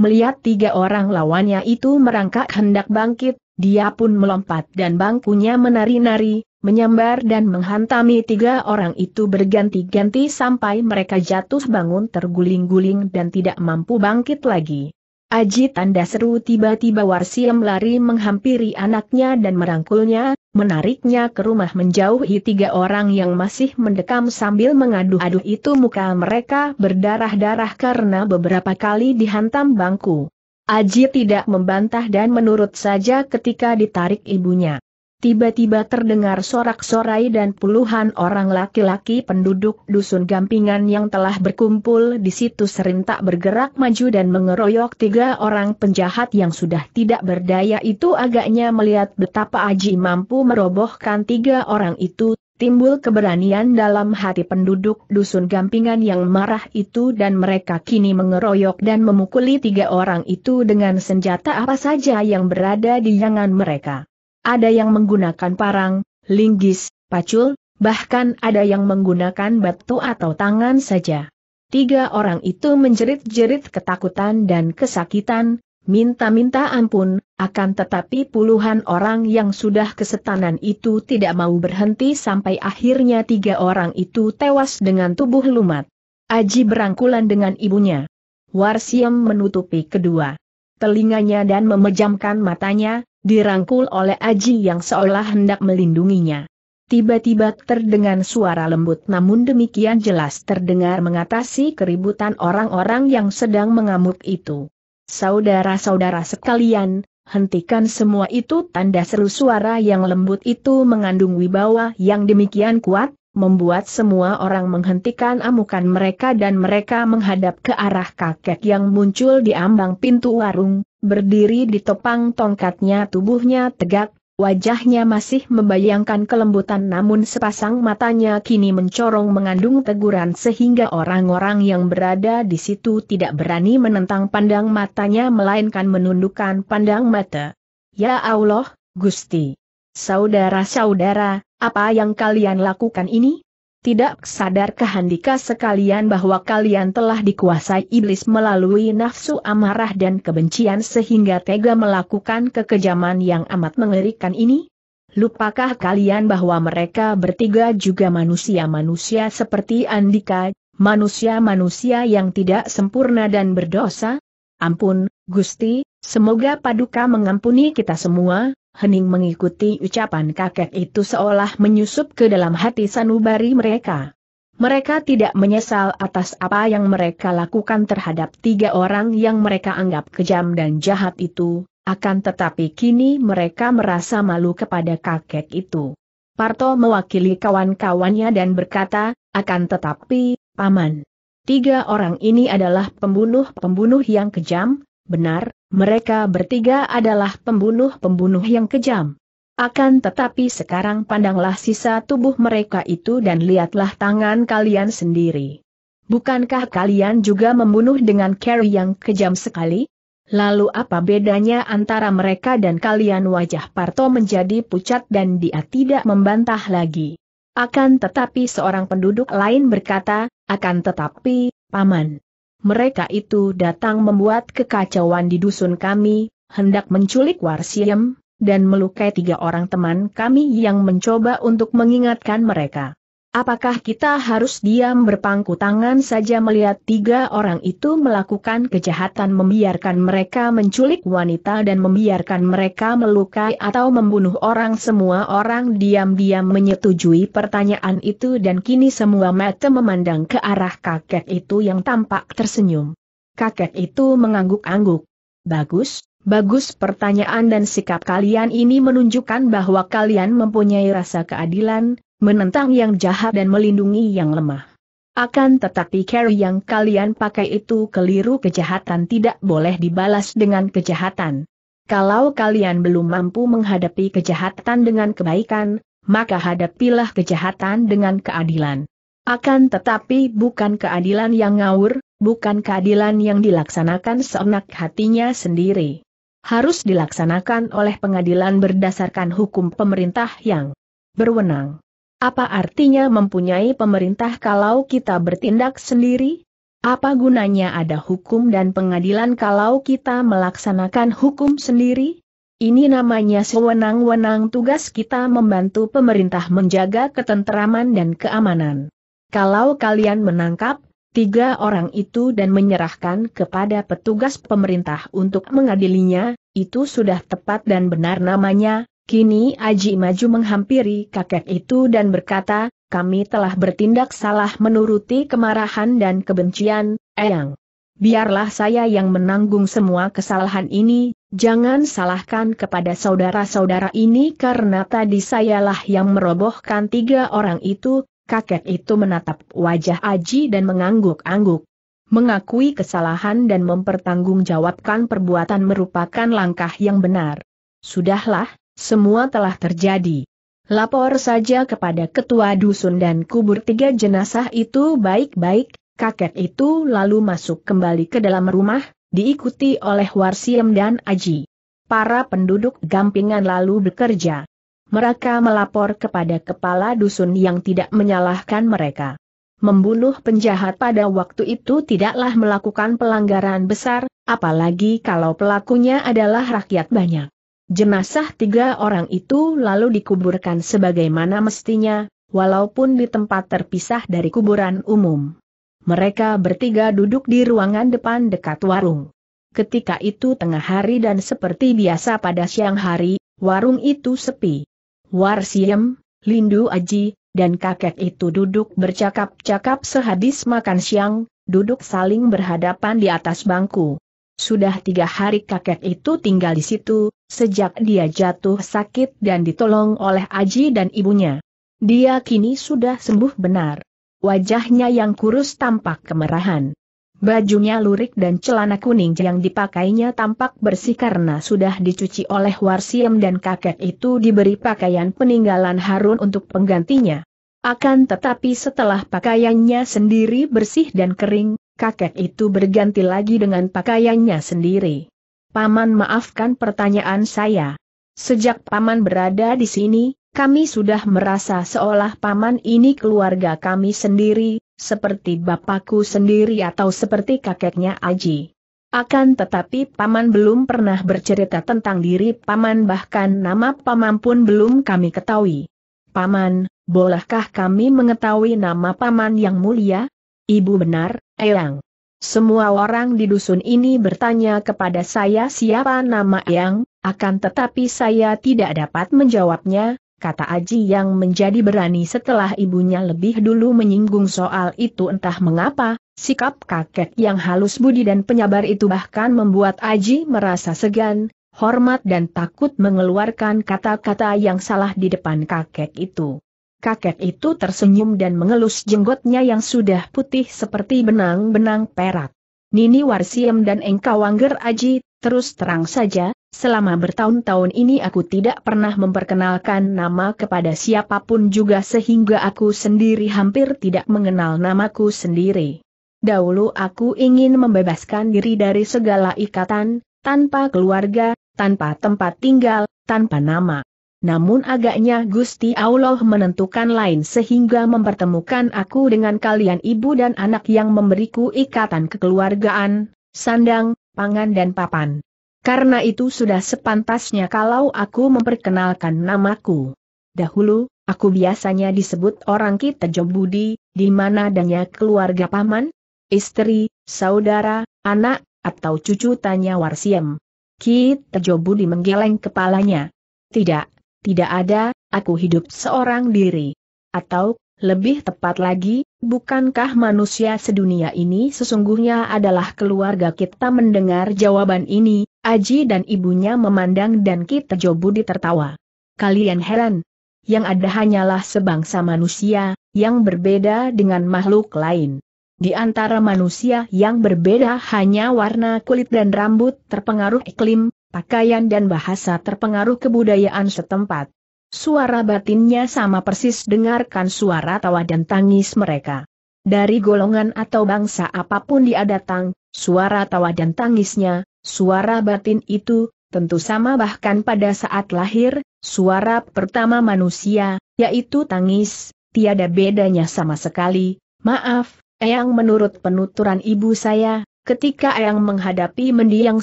Melihat tiga orang lawannya itu merangkak hendak bangkit, dia pun melompat dan bangkunya menari-nari, menyambar dan menghantami tiga orang itu berganti-ganti sampai mereka jatuh bangun terguling-guling dan tidak mampu bangkit lagi. Aji tanda seru tiba-tiba Warsiem lari menghampiri anaknya dan merangkulnya, menariknya ke rumah menjauhi tiga orang yang masih mendekam sambil mengadu-adu itu muka mereka berdarah-darah karena beberapa kali dihantam bangku. Aji tidak membantah dan menurut saja ketika ditarik ibunya. Tiba-tiba terdengar sorak-sorai dan puluhan orang laki-laki penduduk dusun Gampingan yang telah berkumpul di situ serentak bergerak maju dan mengeroyok tiga orang penjahat yang sudah tidak berdaya itu agaknya melihat betapa Aji mampu merobohkan tiga orang itu, timbul keberanian dalam hati penduduk dusun Gampingan yang marah itu dan mereka kini mengeroyok dan memukuli tiga orang itu dengan senjata apa saja yang berada di yangan mereka. Ada yang menggunakan parang, linggis, pacul, bahkan ada yang menggunakan batu atau tangan saja. Tiga orang itu menjerit-jerit ketakutan dan kesakitan, minta-minta ampun, akan tetapi puluhan orang yang sudah kesetanan itu tidak mau berhenti sampai akhirnya tiga orang itu tewas dengan tubuh lumat. Aji berangkulan dengan ibunya. Warsiem menutupi kedua telinganya dan memejamkan matanya, dirangkul oleh Aji yang seolah hendak melindunginya. Tiba-tiba terdengar suara lembut namun demikian jelas terdengar mengatasi keributan orang-orang yang sedang mengamuk itu. Saudara-saudara sekalian, hentikan semua itu tanda seru suara yang lembut itu mengandung wibawa yang demikian kuat, membuat semua orang menghentikan amukan mereka dan mereka menghadap ke arah kakek yang muncul di ambang pintu warung, berdiri di topang tongkatnya tubuhnya tegak, wajahnya masih membayangkan kelembutan namun sepasang matanya kini mencorong mengandung teguran sehingga orang-orang yang berada di situ tidak berani menentang pandang matanya melainkan menundukkan pandang mata. Ya Allah, Gusti! Saudara-saudara, apa yang kalian lakukan ini? Tidak sadar kehandika sekalian bahwa kalian telah dikuasai iblis melalui nafsu amarah dan kebencian sehingga tega melakukan kekejaman yang amat mengerikan ini? Lupakah kalian bahwa mereka bertiga juga manusia-manusia seperti Andika, manusia-manusia yang tidak sempurna dan berdosa? Ampun, Gusti, semoga Paduka mengampuni kita semua, hening mengikuti ucapan kakek itu seolah menyusup ke dalam hati sanubari mereka. Mereka tidak menyesal atas apa yang mereka lakukan terhadap tiga orang yang mereka anggap kejam dan jahat itu, akan tetapi kini mereka merasa malu kepada kakek itu. Parto mewakili kawan-kawannya dan berkata, akan tetapi, Paman. Tiga orang ini adalah pembunuh-pembunuh yang kejam, benar, mereka bertiga adalah pembunuh-pembunuh yang kejam. Akan tetapi sekarang pandanglah sisa tubuh mereka itu dan lihatlah tangan kalian sendiri. Bukankah kalian juga membunuh dengan Carrie yang kejam sekali? Lalu apa bedanya antara mereka dan kalian wajah Parto menjadi pucat dan dia tidak membantah lagi. Akan tetapi seorang penduduk lain berkata, akan tetapi, Paman mereka itu datang membuat kekacauan di dusun kami, hendak menculik Warsiem, dan melukai tiga orang teman kami yang mencoba untuk mengingatkan mereka. Apakah kita harus diam berpangku tangan saja melihat tiga orang itu melakukan kejahatan membiarkan mereka menculik wanita dan membiarkan mereka melukai atau membunuh orang semua orang diam-diam menyetujui pertanyaan itu dan kini semua mata memandang ke arah kakek itu yang tampak tersenyum. Kakek itu mengangguk-angguk. Bagus, Bagus pertanyaan dan sikap kalian ini menunjukkan bahwa kalian mempunyai rasa keadilan, menentang yang jahat dan melindungi yang lemah. Akan tetapi carry yang kalian pakai itu keliru kejahatan tidak boleh dibalas dengan kejahatan. Kalau kalian belum mampu menghadapi kejahatan dengan kebaikan, maka hadapilah kejahatan dengan keadilan. Akan tetapi bukan keadilan yang ngawur, bukan keadilan yang dilaksanakan seenak hatinya sendiri. Harus dilaksanakan oleh pengadilan berdasarkan hukum pemerintah yang berwenang. Apa artinya mempunyai pemerintah kalau kita bertindak sendiri? Apa gunanya ada hukum dan pengadilan kalau kita melaksanakan hukum sendiri? Ini namanya sewenang-wenang tugas kita membantu pemerintah menjaga ketenteraman dan keamanan. Kalau kalian menangkap tiga orang itu dan menyerahkan kepada petugas pemerintah untuk mengadilinya, itu sudah tepat dan benar namanya Kini Aji maju menghampiri kakek itu dan berkata, kami telah bertindak salah menuruti kemarahan dan kebencian, Eyang. Biarlah saya yang menanggung semua kesalahan ini, jangan salahkan kepada saudara-saudara ini karena tadi sayalah yang merobohkan tiga orang itu, kakek itu menatap wajah Aji dan mengangguk-angguk. Mengakui kesalahan dan mempertanggungjawabkan perbuatan merupakan langkah yang benar. Sudahlah, semua telah terjadi. Lapor saja kepada ketua dusun dan kubur tiga jenazah itu baik-baik, kakek itu lalu masuk kembali ke dalam rumah, diikuti oleh Warsiem dan Aji. Para penduduk gampingan lalu bekerja. Mereka melapor kepada kepala dusun yang tidak menyalahkan mereka. Membunuh penjahat pada waktu itu tidaklah melakukan pelanggaran besar, apalagi kalau pelakunya adalah rakyat banyak. Jenazah tiga orang itu lalu dikuburkan sebagaimana mestinya, walaupun di tempat terpisah dari kuburan umum. Mereka bertiga duduk di ruangan depan dekat warung. Ketika itu tengah hari dan seperti biasa pada siang hari, warung itu sepi. War Warsiem, Lindu Aji, dan kakek itu duduk bercakap-cakap sehabis makan siang, duduk saling berhadapan di atas bangku. Sudah tiga hari kakek itu tinggal di situ, sejak dia jatuh sakit dan ditolong oleh Aji dan ibunya. Dia kini sudah sembuh benar. Wajahnya yang kurus tampak kemerahan. Bajunya lurik dan celana kuning yang dipakainya tampak bersih karena sudah dicuci oleh Warsiem dan kakek itu diberi pakaian peninggalan Harun untuk penggantinya. Akan tetapi setelah pakaiannya sendiri bersih dan kering, kakek itu berganti lagi dengan pakaiannya sendiri. Paman maafkan pertanyaan saya. Sejak Paman berada di sini, kami sudah merasa seolah Paman ini keluarga kami sendiri, seperti bapakku sendiri atau seperti kakeknya Aji. Akan tetapi Paman belum pernah bercerita tentang diri Paman bahkan nama Paman pun belum kami ketahui. Paman, bolehkah kami mengetahui nama Paman yang mulia? Ibu benar, Eyang. Semua orang di dusun ini bertanya kepada saya siapa nama Eyang, akan tetapi saya tidak dapat menjawabnya, kata Aji yang menjadi berani setelah ibunya lebih dulu menyinggung soal itu entah mengapa, sikap kakek yang halus budi dan penyabar itu bahkan membuat Aji merasa segan, hormat dan takut mengeluarkan kata-kata yang salah di depan kakek itu. Kakek itu tersenyum dan mengelus jenggotnya yang sudah putih seperti benang-benang perak. Nini Warsiem dan engkau Aji, terus terang saja, selama bertahun-tahun ini aku tidak pernah memperkenalkan nama kepada siapapun juga sehingga aku sendiri hampir tidak mengenal namaku sendiri. Dahulu aku ingin membebaskan diri dari segala ikatan, tanpa keluarga, tanpa tempat tinggal, tanpa nama. Namun agaknya Gusti Allah menentukan lain sehingga mempertemukan aku dengan kalian ibu dan anak yang memberiku ikatan kekeluargaan, sandang, pangan dan papan. Karena itu sudah sepantasnya kalau aku memperkenalkan namaku. Dahulu, aku biasanya disebut orang kita Jobudi, di mana adanya keluarga paman, istri, saudara, anak, atau cucu tanya Warsiem. Kitejo Budi menggeleng kepalanya. Tidak, tidak ada, aku hidup seorang diri. Atau, lebih tepat lagi, bukankah manusia sedunia ini sesungguhnya adalah keluarga kita mendengar jawaban ini, Aji dan ibunya memandang dan kita jobudi tertawa. Kalian heran, yang ada hanyalah sebangsa manusia, yang berbeda dengan makhluk lain. Di antara manusia yang berbeda hanya warna kulit dan rambut terpengaruh iklim, pakaian dan bahasa terpengaruh kebudayaan setempat. Suara batinnya sama persis dengarkan suara tawa dan tangis mereka. Dari golongan atau bangsa apapun dia datang, suara tawa dan tangisnya, suara batin itu, tentu sama bahkan pada saat lahir, suara pertama manusia, yaitu tangis, tiada bedanya sama sekali. Maaf, Eyang menurut penuturan ibu saya, Ketika Eyang menghadapi mendiang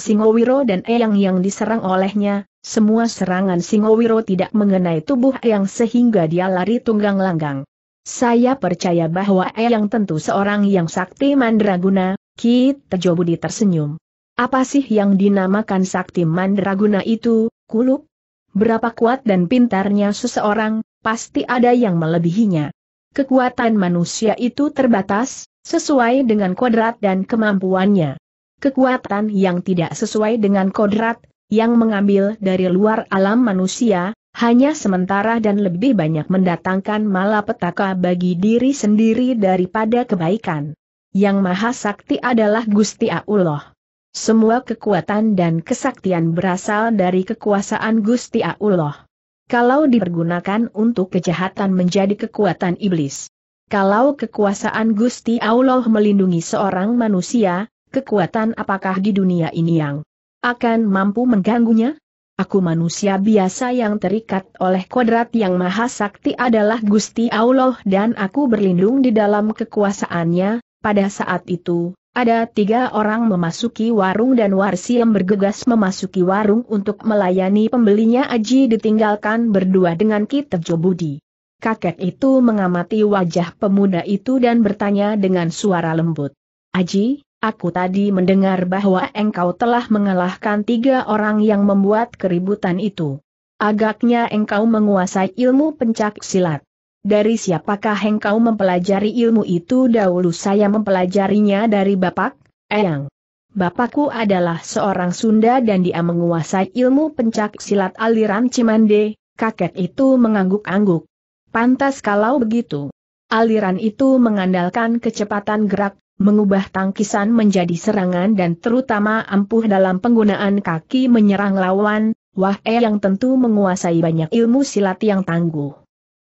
Singowiro dan Eyang yang diserang olehnya, semua serangan Singowiro tidak mengenai tubuh Eyang sehingga dia lari tunggang langgang. Saya percaya bahwa Eyang tentu seorang yang sakti mandraguna, Ki Tejo Budi tersenyum. Apa sih yang dinamakan sakti mandraguna itu, kuluk? Berapa kuat dan pintarnya seseorang, pasti ada yang melebihinya. Kekuatan manusia itu terbatas, sesuai dengan kodrat dan kemampuannya. Kekuatan yang tidak sesuai dengan kodrat, yang mengambil dari luar alam manusia, hanya sementara dan lebih banyak mendatangkan malapetaka bagi diri sendiri daripada kebaikan. Yang Maha Sakti adalah Gusti Allah. Semua kekuatan dan kesaktian berasal dari kekuasaan Gusti Allah. Kalau dipergunakan untuk kejahatan menjadi kekuatan iblis kalau kekuasaan Gusti Allah melindungi seorang manusia, kekuatan apakah di dunia ini yang akan mampu mengganggunya? Aku manusia biasa yang terikat oleh kodrat yang maha sakti adalah Gusti Allah dan aku berlindung di dalam kekuasaannya, pada saat itu, ada tiga orang memasuki warung dan warsi yang bergegas memasuki warung untuk melayani pembelinya Aji ditinggalkan berdua dengan Kitab Jobudi kakek itu mengamati wajah pemuda itu dan bertanya dengan suara lembut. Aji, aku tadi mendengar bahwa engkau telah mengalahkan tiga orang yang membuat keributan itu. Agaknya engkau menguasai ilmu pencak silat. Dari siapakah engkau mempelajari ilmu itu dahulu saya mempelajarinya dari Bapak, Eyang. Bapakku adalah seorang Sunda dan dia menguasai ilmu pencak silat aliran Cimande, kakek itu mengangguk-angguk. Pantas kalau begitu. Aliran itu mengandalkan kecepatan gerak, mengubah tangkisan menjadi serangan dan terutama ampuh dalam penggunaan kaki menyerang lawan, Wah E yang tentu menguasai banyak ilmu silat yang tangguh.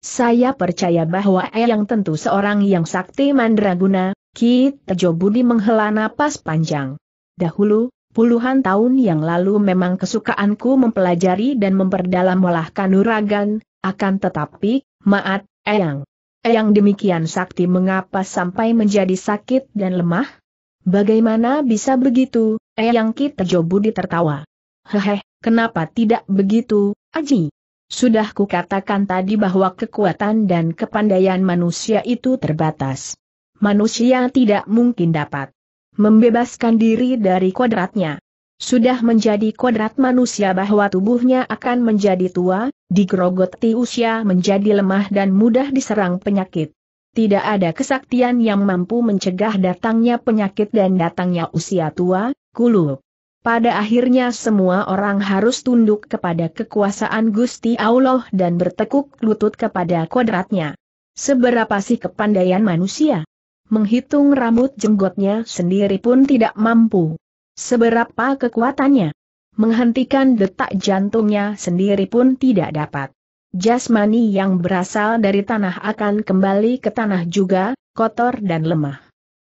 Saya percaya bahwa E yang tentu seorang yang sakti mandraguna, Ki Tejo Budi menghela napas panjang. Dahulu, puluhan tahun yang lalu memang kesukaanku mempelajari dan memperdalam olah kanuragan, akan tetapi, Maat, Eyang. Eyang demikian sakti mengapa sampai menjadi sakit dan lemah? Bagaimana bisa begitu? Eyang kita Jobudi tertawa. Hehe, kenapa tidak begitu, Aji? Sudah kukatakan tadi bahwa kekuatan dan kepandaian manusia itu terbatas. Manusia tidak mungkin dapat membebaskan diri dari kodratnya. Sudah menjadi kodrat manusia bahwa tubuhnya akan menjadi tua, digerogoti usia menjadi lemah dan mudah diserang penyakit. Tidak ada kesaktian yang mampu mencegah datangnya penyakit dan datangnya usia tua, kulu. Pada akhirnya semua orang harus tunduk kepada kekuasaan Gusti Allah dan bertekuk lutut kepada kodratnya. Seberapa sih kepandaian manusia? Menghitung rambut jenggotnya sendiri pun tidak mampu. Seberapa kekuatannya? Menghentikan detak jantungnya sendiri pun tidak dapat. Jasmani yang berasal dari tanah akan kembali ke tanah juga, kotor dan lemah.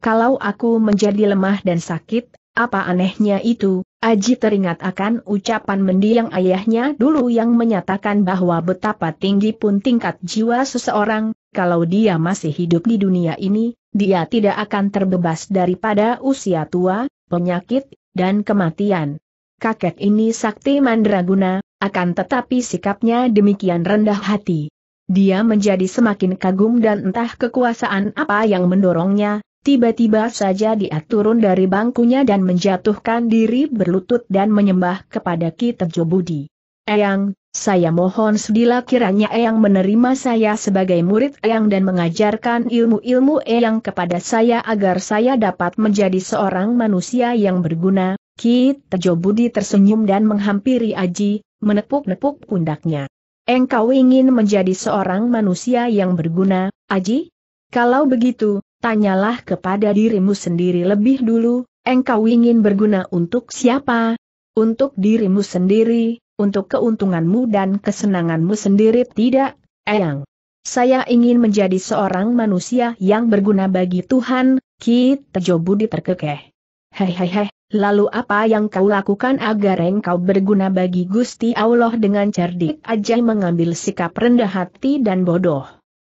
Kalau aku menjadi lemah dan sakit, apa anehnya itu, Aji teringat akan ucapan mendiang ayahnya dulu yang menyatakan bahwa betapa tinggi pun tingkat jiwa seseorang, kalau dia masih hidup di dunia ini, dia tidak akan terbebas daripada usia tua, penyakit, dan kematian. Kakek ini sakti mandraguna, akan tetapi sikapnya demikian rendah hati. Dia menjadi semakin kagum dan entah kekuasaan apa yang mendorongnya, tiba-tiba saja dia turun dari bangkunya dan menjatuhkan diri berlutut dan menyembah kepada Ki Tejo Budi. Eyang, saya mohon sedila kiranya Eyang menerima saya sebagai murid Eyang dan mengajarkan ilmu-ilmu Eyang kepada saya agar saya dapat menjadi seorang manusia yang berguna. Ki Tejo Budi tersenyum dan menghampiri Aji, menepuk-nepuk pundaknya. Engkau ingin menjadi seorang manusia yang berguna, Aji? Kalau begitu, tanyalah kepada dirimu sendiri lebih dulu, engkau ingin berguna untuk siapa? Untuk dirimu sendiri, untuk keuntunganmu dan kesenanganmu sendiri tidak, Eyang. Saya ingin menjadi seorang manusia yang berguna bagi Tuhan, Ki Tejo Budi terkekeh. Hehehe, lalu apa yang kau lakukan agar engkau berguna bagi Gusti Allah dengan cerdik aja mengambil sikap rendah hati dan bodoh?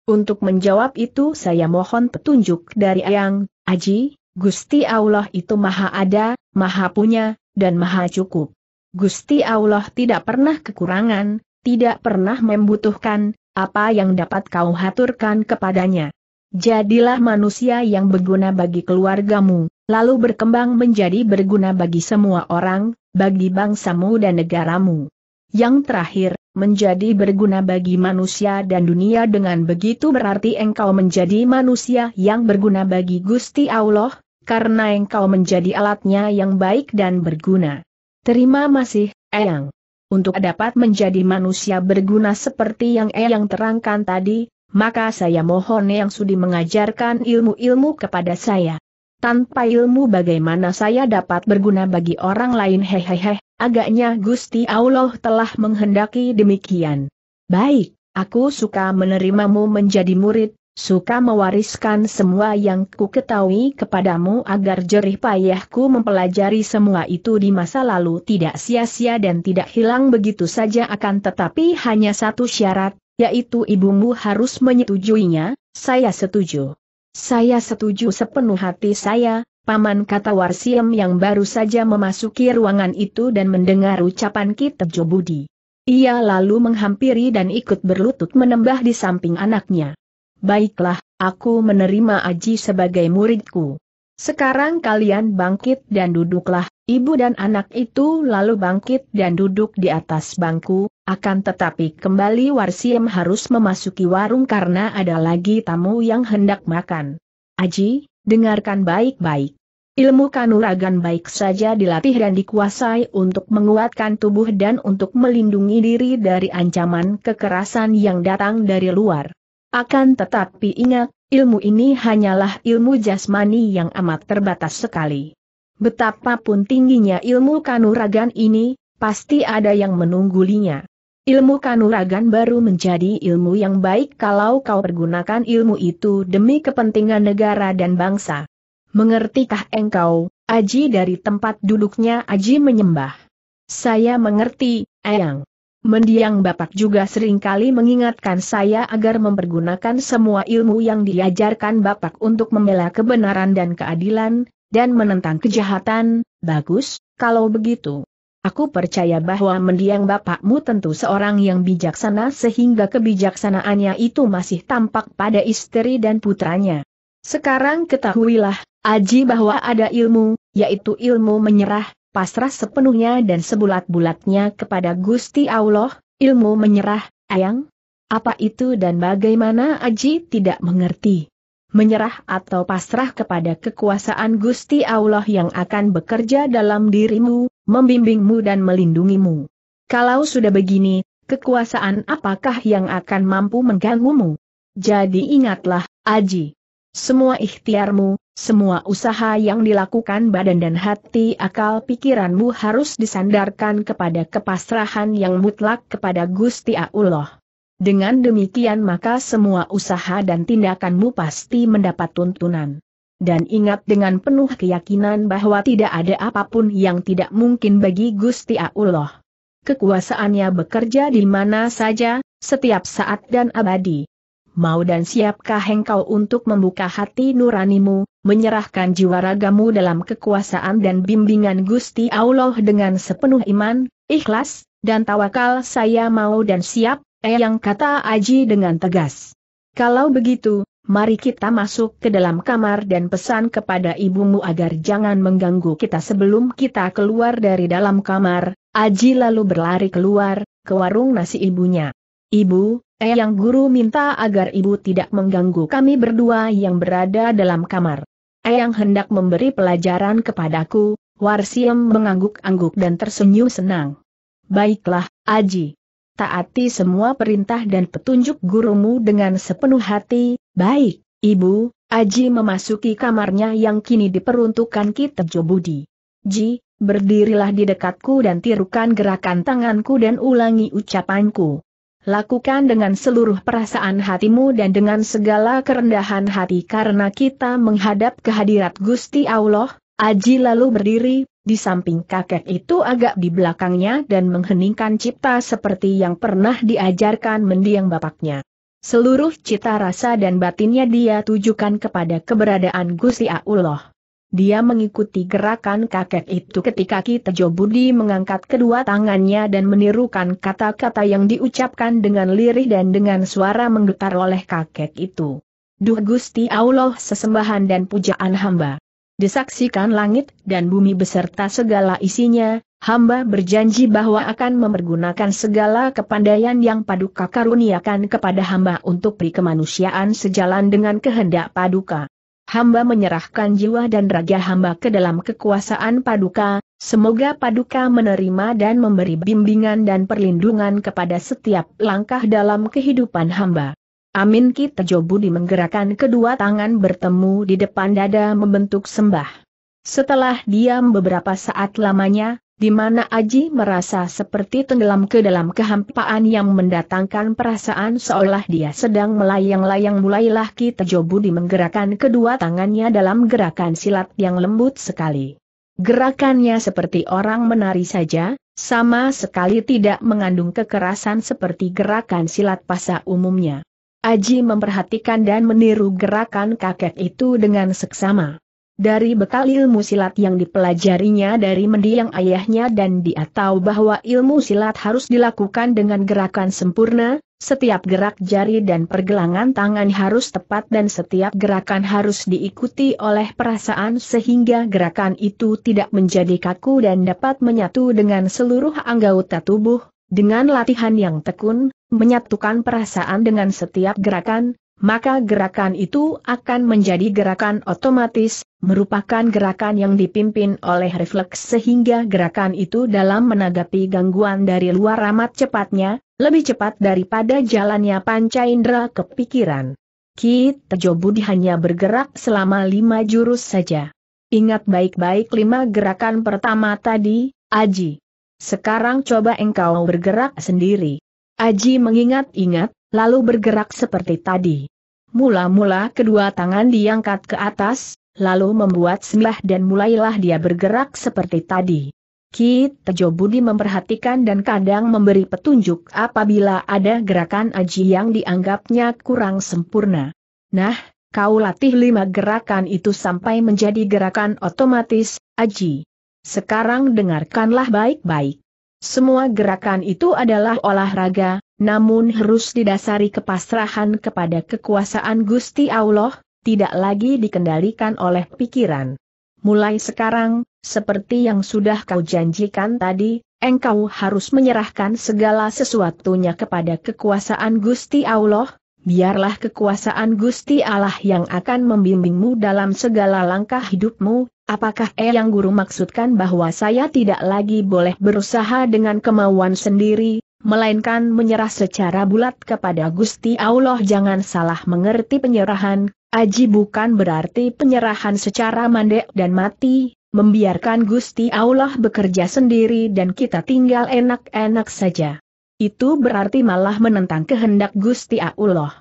Untuk menjawab itu saya mohon petunjuk dari Eyang, Aji, Gusti Allah itu maha ada, maha punya, dan maha cukup. Gusti Allah tidak pernah kekurangan, tidak pernah membutuhkan, apa yang dapat kau haturkan kepadanya. Jadilah manusia yang berguna bagi keluargamu, lalu berkembang menjadi berguna bagi semua orang, bagi bangsamu dan negaramu. Yang terakhir, menjadi berguna bagi manusia dan dunia dengan begitu berarti engkau menjadi manusia yang berguna bagi Gusti Allah, karena engkau menjadi alatnya yang baik dan berguna. Terima masih, Eyang. Untuk dapat menjadi manusia berguna seperti yang Eyang terangkan tadi, maka saya mohon yang sudi mengajarkan ilmu-ilmu kepada saya. Tanpa ilmu bagaimana saya dapat berguna bagi orang lain hehehe, agaknya Gusti Allah telah menghendaki demikian. Baik, aku suka menerimamu menjadi murid, suka mewariskan semua yang ku ketahui kepadamu agar jerih payahku mempelajari semua itu di masa lalu tidak sia-sia dan tidak hilang begitu saja akan tetapi hanya satu syarat, yaitu ibumu harus menyetujuinya, saya setuju. Saya setuju sepenuh hati saya, Paman kata Warsiem yang baru saja memasuki ruangan itu dan mendengar ucapan kita Jobudi. Ia lalu menghampiri dan ikut berlutut menembah di samping anaknya. Baiklah, aku menerima Aji sebagai muridku. Sekarang kalian bangkit dan duduklah, ibu dan anak itu lalu bangkit dan duduk di atas bangku, akan tetapi kembali Warsiem harus memasuki warung karena ada lagi tamu yang hendak makan. Aji, dengarkan baik-baik. Ilmu kanuragan baik saja dilatih dan dikuasai untuk menguatkan tubuh dan untuk melindungi diri dari ancaman kekerasan yang datang dari luar. Akan tetapi ingat, ilmu ini hanyalah ilmu jasmani yang amat terbatas sekali. Betapapun tingginya ilmu kanuragan ini, pasti ada yang menunggulinya. Ilmu kanuragan baru menjadi ilmu yang baik kalau kau pergunakan ilmu itu demi kepentingan negara dan bangsa. Mengertikah engkau, Aji dari tempat duduknya Aji menyembah. Saya mengerti, Eyang. Mendiang Bapak juga seringkali mengingatkan saya agar mempergunakan semua ilmu yang diajarkan Bapak untuk membela kebenaran dan keadilan, dan menentang kejahatan, bagus, kalau begitu. Aku percaya bahwa mendiang Bapakmu tentu seorang yang bijaksana sehingga kebijaksanaannya itu masih tampak pada istri dan putranya. Sekarang ketahuilah, Aji bahwa ada ilmu, yaitu ilmu menyerah, pasrah sepenuhnya dan sebulat-bulatnya kepada Gusti Allah, ilmu menyerah, ayang? Apa itu dan bagaimana Aji tidak mengerti? Menyerah atau pasrah kepada kekuasaan Gusti Allah yang akan bekerja dalam dirimu, membimbingmu dan melindungimu. Kalau sudah begini, kekuasaan apakah yang akan mampu mengganggumu? Jadi ingatlah, Aji. Semua ikhtiarmu, semua usaha yang dilakukan badan dan hati akal pikiranmu harus disandarkan kepada kepasrahan yang mutlak kepada Gusti Allah. Dengan demikian maka semua usaha dan tindakanmu pasti mendapat tuntunan. Dan ingat dengan penuh keyakinan bahwa tidak ada apapun yang tidak mungkin bagi Gusti Allah. Kekuasaannya bekerja di mana saja, setiap saat dan abadi. Mau dan siapkah engkau untuk membuka hati nuranimu, menyerahkan jiwa ragamu dalam kekuasaan dan bimbingan Gusti Allah dengan sepenuh iman, ikhlas, dan tawakal saya mau dan siap, eh yang kata Aji dengan tegas. Kalau begitu, mari kita masuk ke dalam kamar dan pesan kepada ibumu agar jangan mengganggu kita sebelum kita keluar dari dalam kamar, Aji lalu berlari keluar, ke warung nasi ibunya. Ibu, Eyang Guru minta agar ibu tidak mengganggu kami berdua yang berada dalam kamar. Eyang hendak memberi pelajaran kepadaku, Warsiem mengangguk-angguk dan tersenyum senang. Baiklah, Aji. Taati semua perintah dan petunjuk gurumu dengan sepenuh hati, baik, ibu, Aji memasuki kamarnya yang kini diperuntukkan kita Budi. Ji, berdirilah di dekatku dan tirukan gerakan tanganku dan ulangi ucapanku lakukan dengan seluruh perasaan hatimu dan dengan segala kerendahan hati karena kita menghadap kehadirat Gusti Allah, Aji lalu berdiri, di samping kakek itu agak di belakangnya dan mengheningkan cipta seperti yang pernah diajarkan mendiang bapaknya. Seluruh cita rasa dan batinnya dia tujukan kepada keberadaan Gusti Allah. Dia mengikuti gerakan kakek itu ketika Kitejo Budi mengangkat kedua tangannya dan menirukan kata-kata yang diucapkan dengan lirih dan dengan suara menggetar oleh kakek itu. Duh Gusti Allah sesembahan dan pujaan hamba. Disaksikan langit dan bumi beserta segala isinya, hamba berjanji bahwa akan memergunakan segala kepandaian yang paduka karuniakan kepada hamba untuk prikemanusiaan sejalan dengan kehendak paduka hamba menyerahkan jiwa dan raga hamba ke dalam kekuasaan Paduka, semoga Paduka menerima dan memberi bimbingan dan perlindungan kepada setiap langkah dalam kehidupan hamba. Amin kita Budi menggerakkan kedua tangan bertemu di depan dada membentuk sembah. Setelah diam beberapa saat lamanya, di mana Aji merasa seperti tenggelam ke dalam kehampaan yang mendatangkan perasaan seolah dia sedang melayang-layang mulailah kita Budi menggerakkan kedua tangannya dalam gerakan silat yang lembut sekali. Gerakannya seperti orang menari saja, sama sekali tidak mengandung kekerasan seperti gerakan silat pasa umumnya. Aji memperhatikan dan meniru gerakan kakek itu dengan seksama. Dari bekal ilmu silat yang dipelajarinya dari mendiang ayahnya dan dia tahu bahwa ilmu silat harus dilakukan dengan gerakan sempurna, setiap gerak jari dan pergelangan tangan harus tepat dan setiap gerakan harus diikuti oleh perasaan sehingga gerakan itu tidak menjadi kaku dan dapat menyatu dengan seluruh anggota tubuh, dengan latihan yang tekun, menyatukan perasaan dengan setiap gerakan, maka gerakan itu akan menjadi gerakan otomatis, merupakan gerakan yang dipimpin oleh refleks sehingga gerakan itu dalam menanggapi gangguan dari luar amat cepatnya, lebih cepat daripada jalannya panca indera kepikiran. Ki Tejo Budi hanya bergerak selama lima jurus saja. Ingat baik-baik lima gerakan pertama tadi, Aji. Sekarang coba engkau bergerak sendiri. Aji mengingat-ingat, lalu bergerak seperti tadi. Mula-mula kedua tangan diangkat ke atas, lalu membuat sembah dan mulailah dia bergerak seperti tadi. Ki Tejo Budi memperhatikan dan kadang memberi petunjuk apabila ada gerakan aji yang dianggapnya kurang sempurna. Nah, kau latih lima gerakan itu sampai menjadi gerakan otomatis, aji. Sekarang dengarkanlah baik-baik. Semua gerakan itu adalah olahraga, namun harus didasari kepasrahan kepada kekuasaan Gusti Allah, tidak lagi dikendalikan oleh pikiran. Mulai sekarang, seperti yang sudah kau janjikan tadi, engkau harus menyerahkan segala sesuatunya kepada kekuasaan Gusti Allah, biarlah kekuasaan Gusti Allah yang akan membimbingmu dalam segala langkah hidupmu, Apakah er yang Guru maksudkan bahwa saya tidak lagi boleh berusaha dengan kemauan sendiri, melainkan menyerah secara bulat kepada Gusti Allah jangan salah mengerti penyerahan, aji bukan berarti penyerahan secara mandek dan mati, membiarkan Gusti Allah bekerja sendiri dan kita tinggal enak-enak saja. Itu berarti malah menentang kehendak Gusti Allah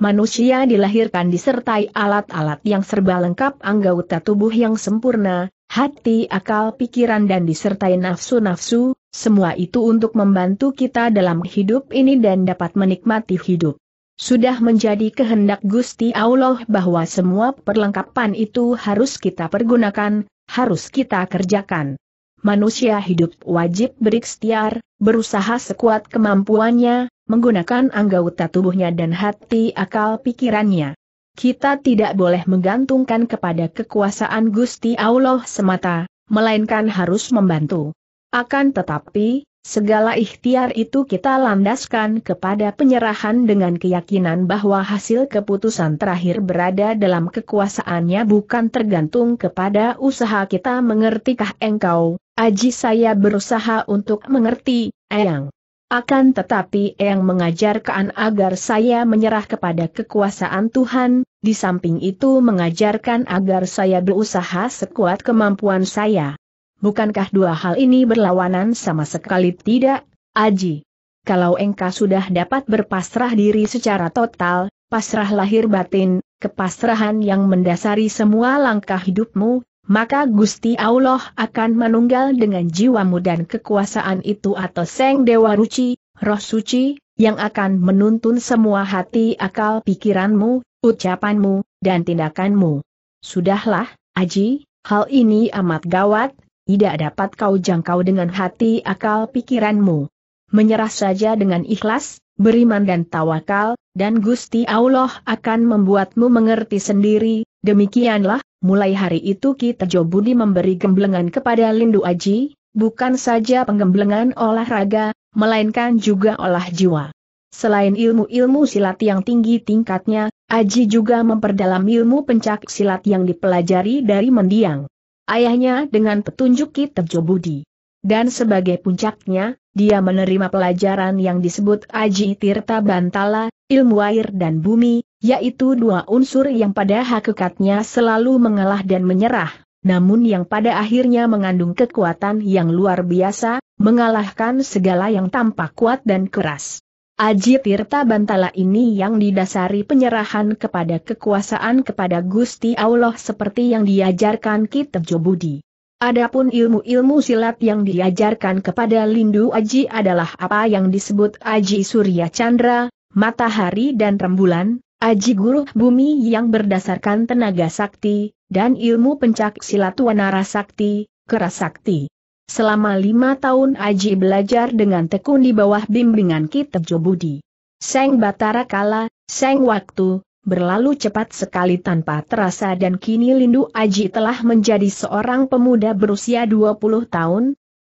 manusia dilahirkan disertai alat-alat yang serba lengkap anggota tubuh yang sempurna, hati, akal, pikiran dan disertai nafsu-nafsu, semua itu untuk membantu kita dalam hidup ini dan dapat menikmati hidup. Sudah menjadi kehendak Gusti Allah bahwa semua perlengkapan itu harus kita pergunakan, harus kita kerjakan. Manusia hidup wajib berikhtiar, berusaha sekuat kemampuannya, menggunakan anggota tubuhnya dan hati akal pikirannya. Kita tidak boleh menggantungkan kepada kekuasaan Gusti Allah semata, melainkan harus membantu. Akan tetapi, segala ikhtiar itu kita landaskan kepada penyerahan dengan keyakinan bahwa hasil keputusan terakhir berada dalam kekuasaannya bukan tergantung kepada usaha kita mengertikah engkau, Aji saya berusaha untuk mengerti, Eyang. Akan tetapi yang mengajarkan agar saya menyerah kepada kekuasaan Tuhan, di samping itu mengajarkan agar saya berusaha sekuat kemampuan saya. Bukankah dua hal ini berlawanan sama sekali tidak, Aji? Kalau engkau sudah dapat berpasrah diri secara total, pasrah lahir batin, kepasrahan yang mendasari semua langkah hidupmu, maka Gusti Allah akan menunggal dengan jiwamu dan kekuasaan itu atau Seng Dewa Ruci, Roh Suci, yang akan menuntun semua hati akal pikiranmu, ucapanmu, dan tindakanmu. Sudahlah, Aji, hal ini amat gawat, tidak dapat kau jangkau dengan hati akal pikiranmu. Menyerah saja dengan ikhlas, beriman dan tawakal, dan Gusti Allah akan membuatmu mengerti sendiri, demikianlah Mulai hari itu Ki Tejo Budi memberi gemblengan kepada Lindu Aji, bukan saja penggemblengan olahraga, melainkan juga olah jiwa. Selain ilmu-ilmu silat yang tinggi tingkatnya, Aji juga memperdalam ilmu pencak silat yang dipelajari dari mendiang. Ayahnya dengan petunjuk Ki Tejo Budi. Dan sebagai puncaknya, dia menerima pelajaran yang disebut Aji Tirta Bantala, ilmu air dan bumi, yaitu dua unsur yang pada hakikatnya selalu mengalah dan menyerah, namun yang pada akhirnya mengandung kekuatan yang luar biasa, mengalahkan segala yang tampak kuat dan keras. Aji Tirta Bantala ini yang didasari penyerahan kepada kekuasaan kepada Gusti Allah seperti yang diajarkan Kitab Jobudi. Adapun ilmu-ilmu silat yang diajarkan kepada Lindu Aji adalah apa yang disebut Aji Surya Chandra, matahari dan rembulan, Aji Guru Bumi yang berdasarkan tenaga sakti, dan ilmu pencak silat wanara sakti, keras sakti. Selama lima tahun Aji belajar dengan tekun di bawah bimbingan Kitab Jobudi. Seng Batara Kala, Seng Waktu, berlalu cepat sekali tanpa terasa dan kini Lindu Aji telah menjadi seorang pemuda berusia 20 tahun.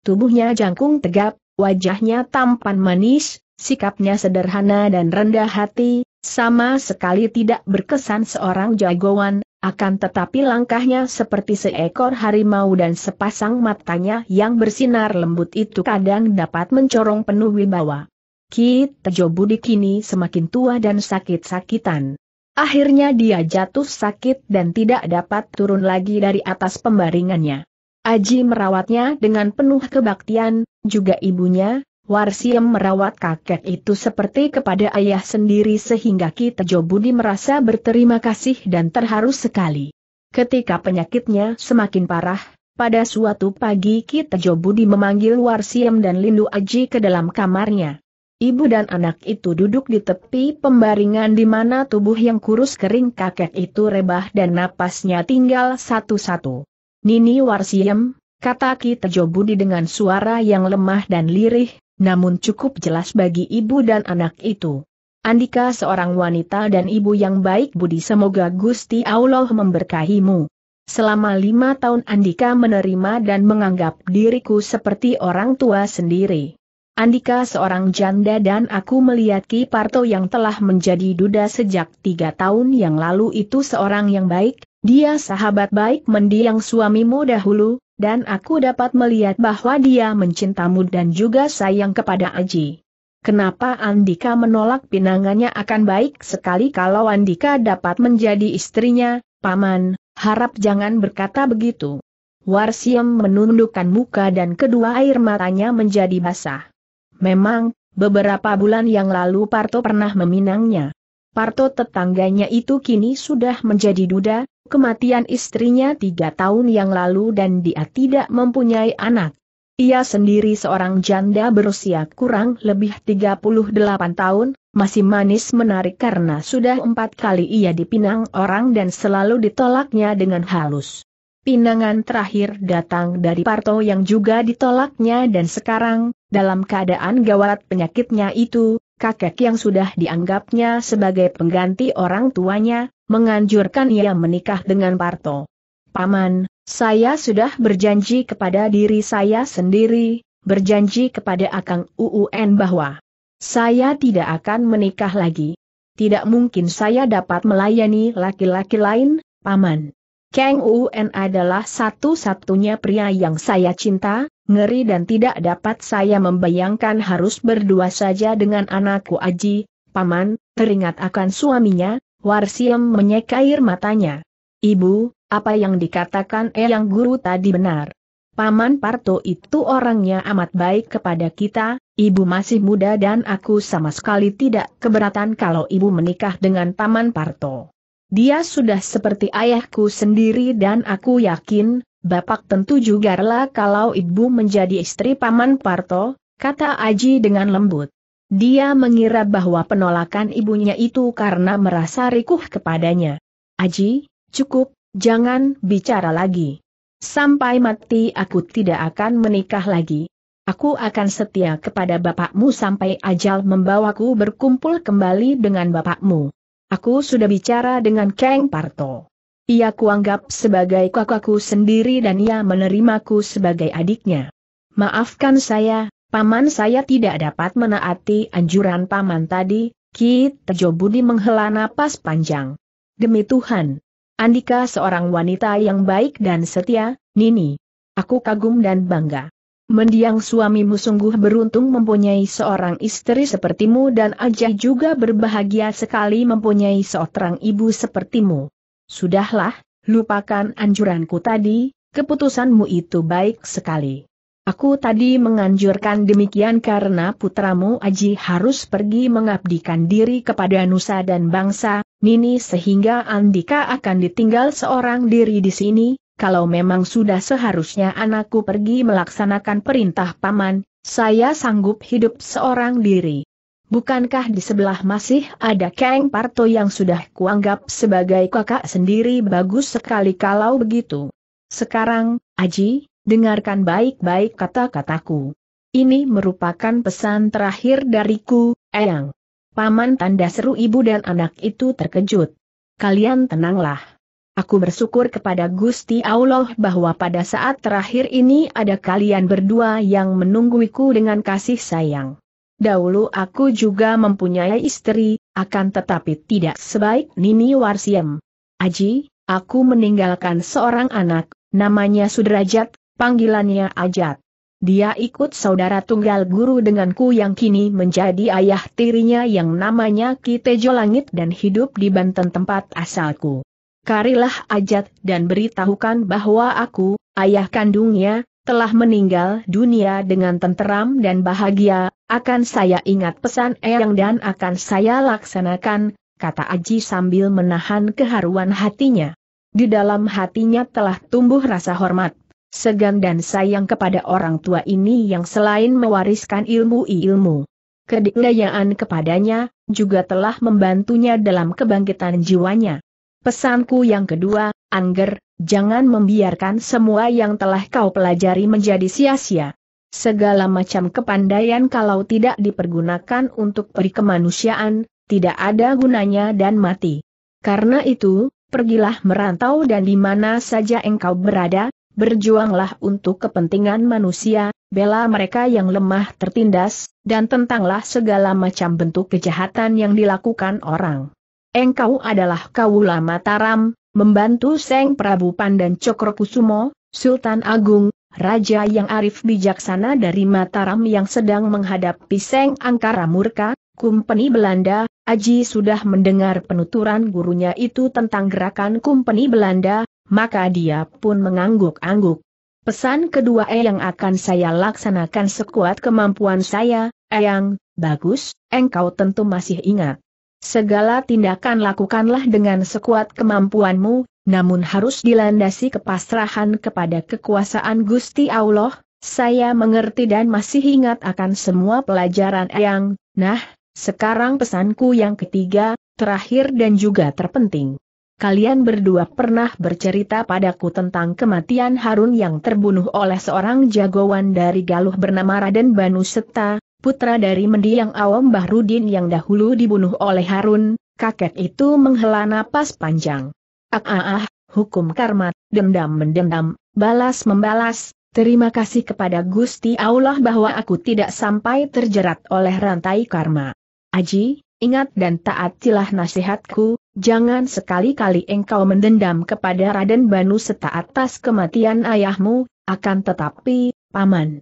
Tubuhnya jangkung tegap, wajahnya tampan manis, sikapnya sederhana dan rendah hati, sama sekali tidak berkesan seorang jagoan, akan tetapi langkahnya seperti seekor harimau dan sepasang matanya yang bersinar lembut itu kadang dapat mencorong penuh wibawa. Ki Tejo Budi kini semakin tua dan sakit-sakitan. Akhirnya dia jatuh sakit dan tidak dapat turun lagi dari atas pembaringannya. Aji merawatnya dengan penuh kebaktian, juga ibunya, Warsiem merawat kakek itu seperti kepada ayah sendiri sehingga Ki Tejo Budi merasa berterima kasih dan terharu sekali. Ketika penyakitnya semakin parah, pada suatu pagi Ki Tejo Budi memanggil Warsiem dan Lindu Aji ke dalam kamarnya. Ibu dan anak itu duduk di tepi pembaringan di mana tubuh yang kurus kering kakek itu rebah dan napasnya tinggal satu-satu. Nini Warsiem, kata Ki Tejo Budi dengan suara yang lemah dan lirih, namun cukup jelas bagi ibu dan anak itu. Andika seorang wanita dan ibu yang baik budi semoga Gusti Allah memberkahimu. Selama lima tahun Andika menerima dan menganggap diriku seperti orang tua sendiri. Andika seorang janda dan aku melihat Ki Parto yang telah menjadi duda sejak tiga tahun yang lalu itu seorang yang baik, dia sahabat baik mendiang suamimu dahulu, dan aku dapat melihat bahwa dia mencintamu dan juga sayang kepada Aji. Kenapa Andika menolak pinangannya akan baik sekali kalau Andika dapat menjadi istrinya, Paman, harap jangan berkata begitu. Warsiem menundukkan muka dan kedua air matanya menjadi basah. Memang, beberapa bulan yang lalu Parto pernah meminangnya. Parto tetangganya itu kini sudah menjadi duda, kematian istrinya tiga tahun yang lalu dan dia tidak mempunyai anak. Ia sendiri seorang janda berusia kurang lebih 38 tahun, masih manis menarik karena sudah empat kali ia dipinang orang dan selalu ditolaknya dengan halus. Pinangan terakhir datang dari Parto yang juga ditolaknya dan sekarang, dalam keadaan gawat penyakitnya itu, kakek yang sudah dianggapnya sebagai pengganti orang tuanya, menganjurkan ia menikah dengan Parto. Paman, saya sudah berjanji kepada diri saya sendiri, berjanji kepada Akang UUN bahwa saya tidak akan menikah lagi. Tidak mungkin saya dapat melayani laki-laki lain, Paman. Kang UUN adalah satu-satunya pria yang saya cinta, ngeri dan tidak dapat saya membayangkan harus berdua saja dengan anakku Aji, paman, teringat akan suaminya, Warsiem menyekair air matanya. Ibu, apa yang dikatakan Eyang Guru tadi benar. Paman Parto itu orangnya amat baik kepada kita, ibu masih muda dan aku sama sekali tidak keberatan kalau ibu menikah dengan Paman Parto. Dia sudah seperti ayahku sendiri dan aku yakin, Bapak tentu juga rela kalau ibu menjadi istri Paman Parto, kata Aji dengan lembut. Dia mengira bahwa penolakan ibunya itu karena merasa rikuh kepadanya. Aji, cukup, jangan bicara lagi. Sampai mati aku tidak akan menikah lagi. Aku akan setia kepada bapakmu sampai ajal membawaku berkumpul kembali dengan bapakmu. Aku sudah bicara dengan Kang Parto. Ia kuanggap sebagai kakakku sendiri dan ia menerimaku sebagai adiknya. Maafkan saya, paman saya tidak dapat menaati anjuran paman tadi, Kit Tejo Budi menghela napas panjang. Demi Tuhan, Andika seorang wanita yang baik dan setia, Nini. Aku kagum dan bangga. Mendiang suamimu sungguh beruntung mempunyai seorang istri sepertimu dan Ajah juga berbahagia sekali mempunyai seorang ibu sepertimu. Sudahlah, lupakan anjuranku tadi, keputusanmu itu baik sekali. Aku tadi menganjurkan demikian karena putramu Aji harus pergi mengabdikan diri kepada nusa dan bangsa, Nini sehingga Andika akan ditinggal seorang diri di sini, kalau memang sudah seharusnya anakku pergi melaksanakan perintah paman, saya sanggup hidup seorang diri. Bukankah di sebelah masih ada Kang Parto yang sudah kuanggap sebagai kakak sendiri bagus sekali kalau begitu. Sekarang, Aji, dengarkan baik-baik kata-kataku. Ini merupakan pesan terakhir dariku, Eyang. Paman tanda seru ibu dan anak itu terkejut. Kalian tenanglah. Aku bersyukur kepada Gusti Allah bahwa pada saat terakhir ini ada kalian berdua yang menungguiku dengan kasih sayang. Dahulu aku juga mempunyai istri, akan tetapi tidak sebaik Nini Warsiem. Aji, aku meninggalkan seorang anak, namanya Sudrajat, panggilannya Ajat. Dia ikut saudara tunggal guru denganku yang kini menjadi ayah tirinya yang namanya Kitejo Langit dan hidup di Banten tempat asalku. Karilah ajat dan beritahukan bahwa aku, ayah kandungnya, telah meninggal dunia dengan tenteram dan bahagia, akan saya ingat pesan Eyang dan akan saya laksanakan, kata Aji sambil menahan keharuan hatinya. Di dalam hatinya telah tumbuh rasa hormat, segan dan sayang kepada orang tua ini yang selain mewariskan ilmu-ilmu kedikdayaan kepadanya, juga telah membantunya dalam kebangkitan jiwanya. Pesanku yang kedua, Angger, Jangan membiarkan semua yang telah kau pelajari menjadi sia-sia. Segala macam kepandaian kalau tidak dipergunakan untuk perikemanusiaan, tidak ada gunanya dan mati. Karena itu, pergilah merantau dan di mana saja engkau berada, berjuanglah untuk kepentingan manusia, bela mereka yang lemah tertindas, dan tentanglah segala macam bentuk kejahatan yang dilakukan orang. Engkau adalah Kaula Mataram, Membantu Seng Prabu Pandan Cokrokusumo, Sultan Agung, Raja yang arif bijaksana dari Mataram yang sedang menghadapi Seng Angkara Murka, Kumpeni Belanda, Aji sudah mendengar penuturan gurunya itu tentang gerakan Kumpeni Belanda, maka dia pun mengangguk-angguk. Pesan kedua yang akan saya laksanakan sekuat kemampuan saya, Eyang, bagus, engkau tentu masih ingat. Segala tindakan lakukanlah dengan sekuat kemampuanmu, namun harus dilandasi kepasrahan kepada kekuasaan Gusti Allah, saya mengerti dan masih ingat akan semua pelajaran yang, nah, sekarang pesanku yang ketiga, terakhir dan juga terpenting. Kalian berdua pernah bercerita padaku tentang kematian Harun yang terbunuh oleh seorang jagoan dari Galuh bernama Raden Banu Seta, putra dari mendiang awam Bahrudin yang dahulu dibunuh oleh Harun, kakek itu menghela napas panjang. Ah ah ah, hukum karma, dendam mendendam, balas membalas, terima kasih kepada Gusti Allah bahwa aku tidak sampai terjerat oleh rantai karma. Aji, ingat dan taatilah nasihatku, jangan sekali-kali engkau mendendam kepada Raden Banu seta atas kematian ayahmu, akan tetapi, Paman.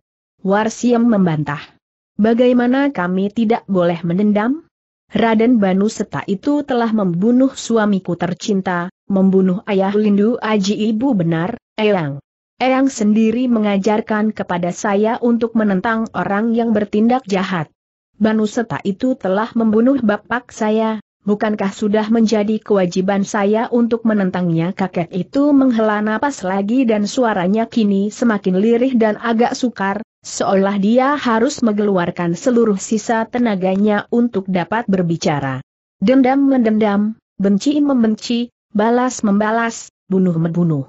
Warsiem membantah. Bagaimana kami tidak boleh menendam? Raden Banu Seta itu telah membunuh suamiku tercinta, membunuh ayah Lindu Aji ibu benar, Eyang. Eyang sendiri mengajarkan kepada saya untuk menentang orang yang bertindak jahat. Banu Seta itu telah membunuh bapak saya, bukankah sudah menjadi kewajiban saya untuk menentangnya kakek itu menghela napas lagi dan suaranya kini semakin lirih dan agak sukar, seolah dia harus mengeluarkan seluruh sisa tenaganya untuk dapat berbicara. Dendam mendendam, benci membenci, balas membalas, bunuh membunuh.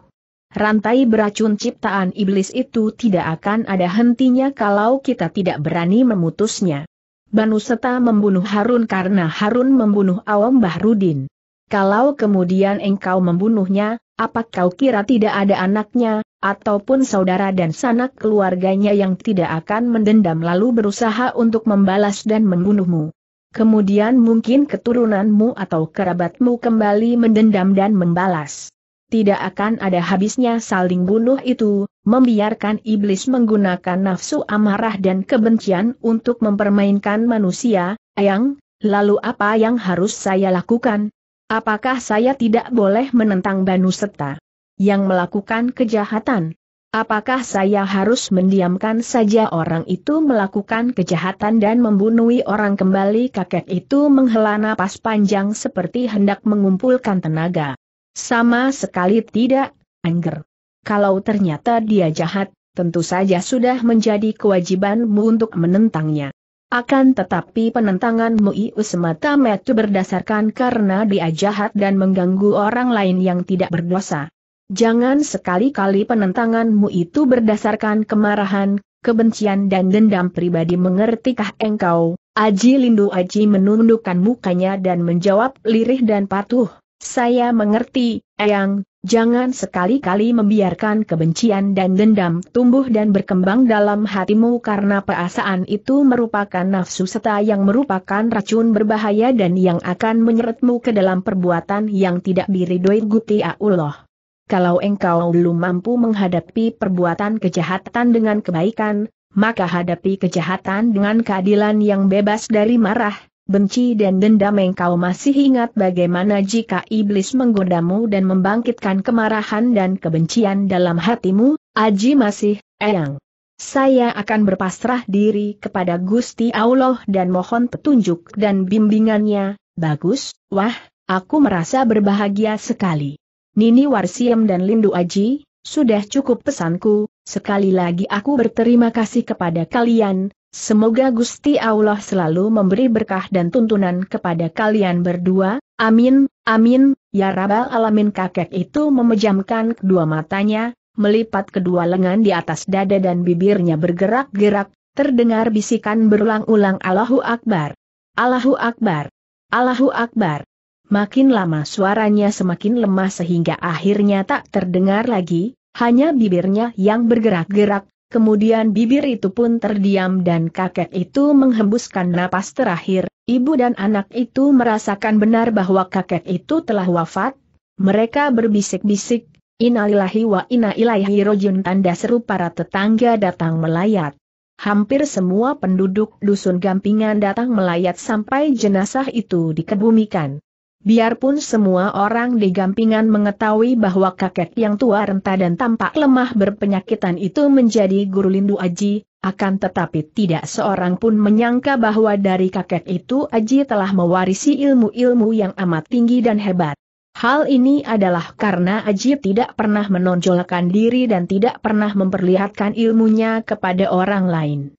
Rantai beracun ciptaan iblis itu tidak akan ada hentinya kalau kita tidak berani memutusnya. Banu Seta membunuh Harun karena Harun membunuh Awam Bahrudin. Kalau kemudian engkau membunuhnya, apa kau kira tidak ada anaknya, ataupun saudara dan sanak keluarganya yang tidak akan mendendam lalu berusaha untuk membalas dan membunuhmu. Kemudian mungkin keturunanmu atau kerabatmu kembali mendendam dan membalas. Tidak akan ada habisnya saling bunuh itu, membiarkan iblis menggunakan nafsu amarah dan kebencian untuk mempermainkan manusia, ayang, lalu apa yang harus saya lakukan? Apakah saya tidak boleh menentang Banu Serta? yang melakukan kejahatan. Apakah saya harus mendiamkan saja orang itu melakukan kejahatan dan membunuhi orang kembali kakek itu menghela napas panjang seperti hendak mengumpulkan tenaga. Sama sekali tidak, Angger. Kalau ternyata dia jahat, tentu saja sudah menjadi kewajibanmu untuk menentangnya. Akan tetapi penentanganmu itu semata-mata berdasarkan karena dia jahat dan mengganggu orang lain yang tidak berdosa. Jangan sekali-kali penentanganmu itu berdasarkan kemarahan, kebencian dan dendam pribadi mengertikah engkau? Aji Lindu Aji menundukkan mukanya dan menjawab lirih dan patuh. Saya mengerti, Eyang, jangan sekali-kali membiarkan kebencian dan dendam tumbuh dan berkembang dalam hatimu karena perasaan itu merupakan nafsu seta yang merupakan racun berbahaya dan yang akan menyeretmu ke dalam perbuatan yang tidak diridhoi Guti Allah kalau engkau belum mampu menghadapi perbuatan kejahatan dengan kebaikan, maka hadapi kejahatan dengan keadilan yang bebas dari marah, benci dan dendam engkau masih ingat bagaimana jika iblis menggodamu dan membangkitkan kemarahan dan kebencian dalam hatimu, aji masih, eyang. Saya akan berpasrah diri kepada Gusti Allah dan mohon petunjuk dan bimbingannya, bagus, wah, aku merasa berbahagia sekali. Nini Warsiem dan Lindu Aji, sudah cukup pesanku, sekali lagi aku berterima kasih kepada kalian, semoga Gusti Allah selalu memberi berkah dan tuntunan kepada kalian berdua, amin, amin, ya Rabbal Alamin kakek itu memejamkan kedua matanya, melipat kedua lengan di atas dada dan bibirnya bergerak-gerak, terdengar bisikan berulang-ulang Allahu Akbar. Allahu Akbar. Allahu Akbar. Makin lama suaranya semakin lemah sehingga akhirnya tak terdengar lagi, hanya bibirnya yang bergerak-gerak, kemudian bibir itu pun terdiam dan kakek itu menghembuskan napas terakhir, ibu dan anak itu merasakan benar bahwa kakek itu telah wafat, mereka berbisik-bisik, Inalillahi wa inna ilaihi rojun tanda seru para tetangga datang melayat. Hampir semua penduduk dusun Gampingan datang melayat sampai jenazah itu dikebumikan. Biarpun semua orang di Gampingan mengetahui bahwa kakek yang tua renta dan tampak lemah berpenyakitan itu menjadi guru Lindu Aji, akan tetapi tidak seorang pun menyangka bahwa dari kakek itu Aji telah mewarisi ilmu-ilmu yang amat tinggi dan hebat. Hal ini adalah karena Aji tidak pernah menonjolkan diri dan tidak pernah memperlihatkan ilmunya kepada orang lain.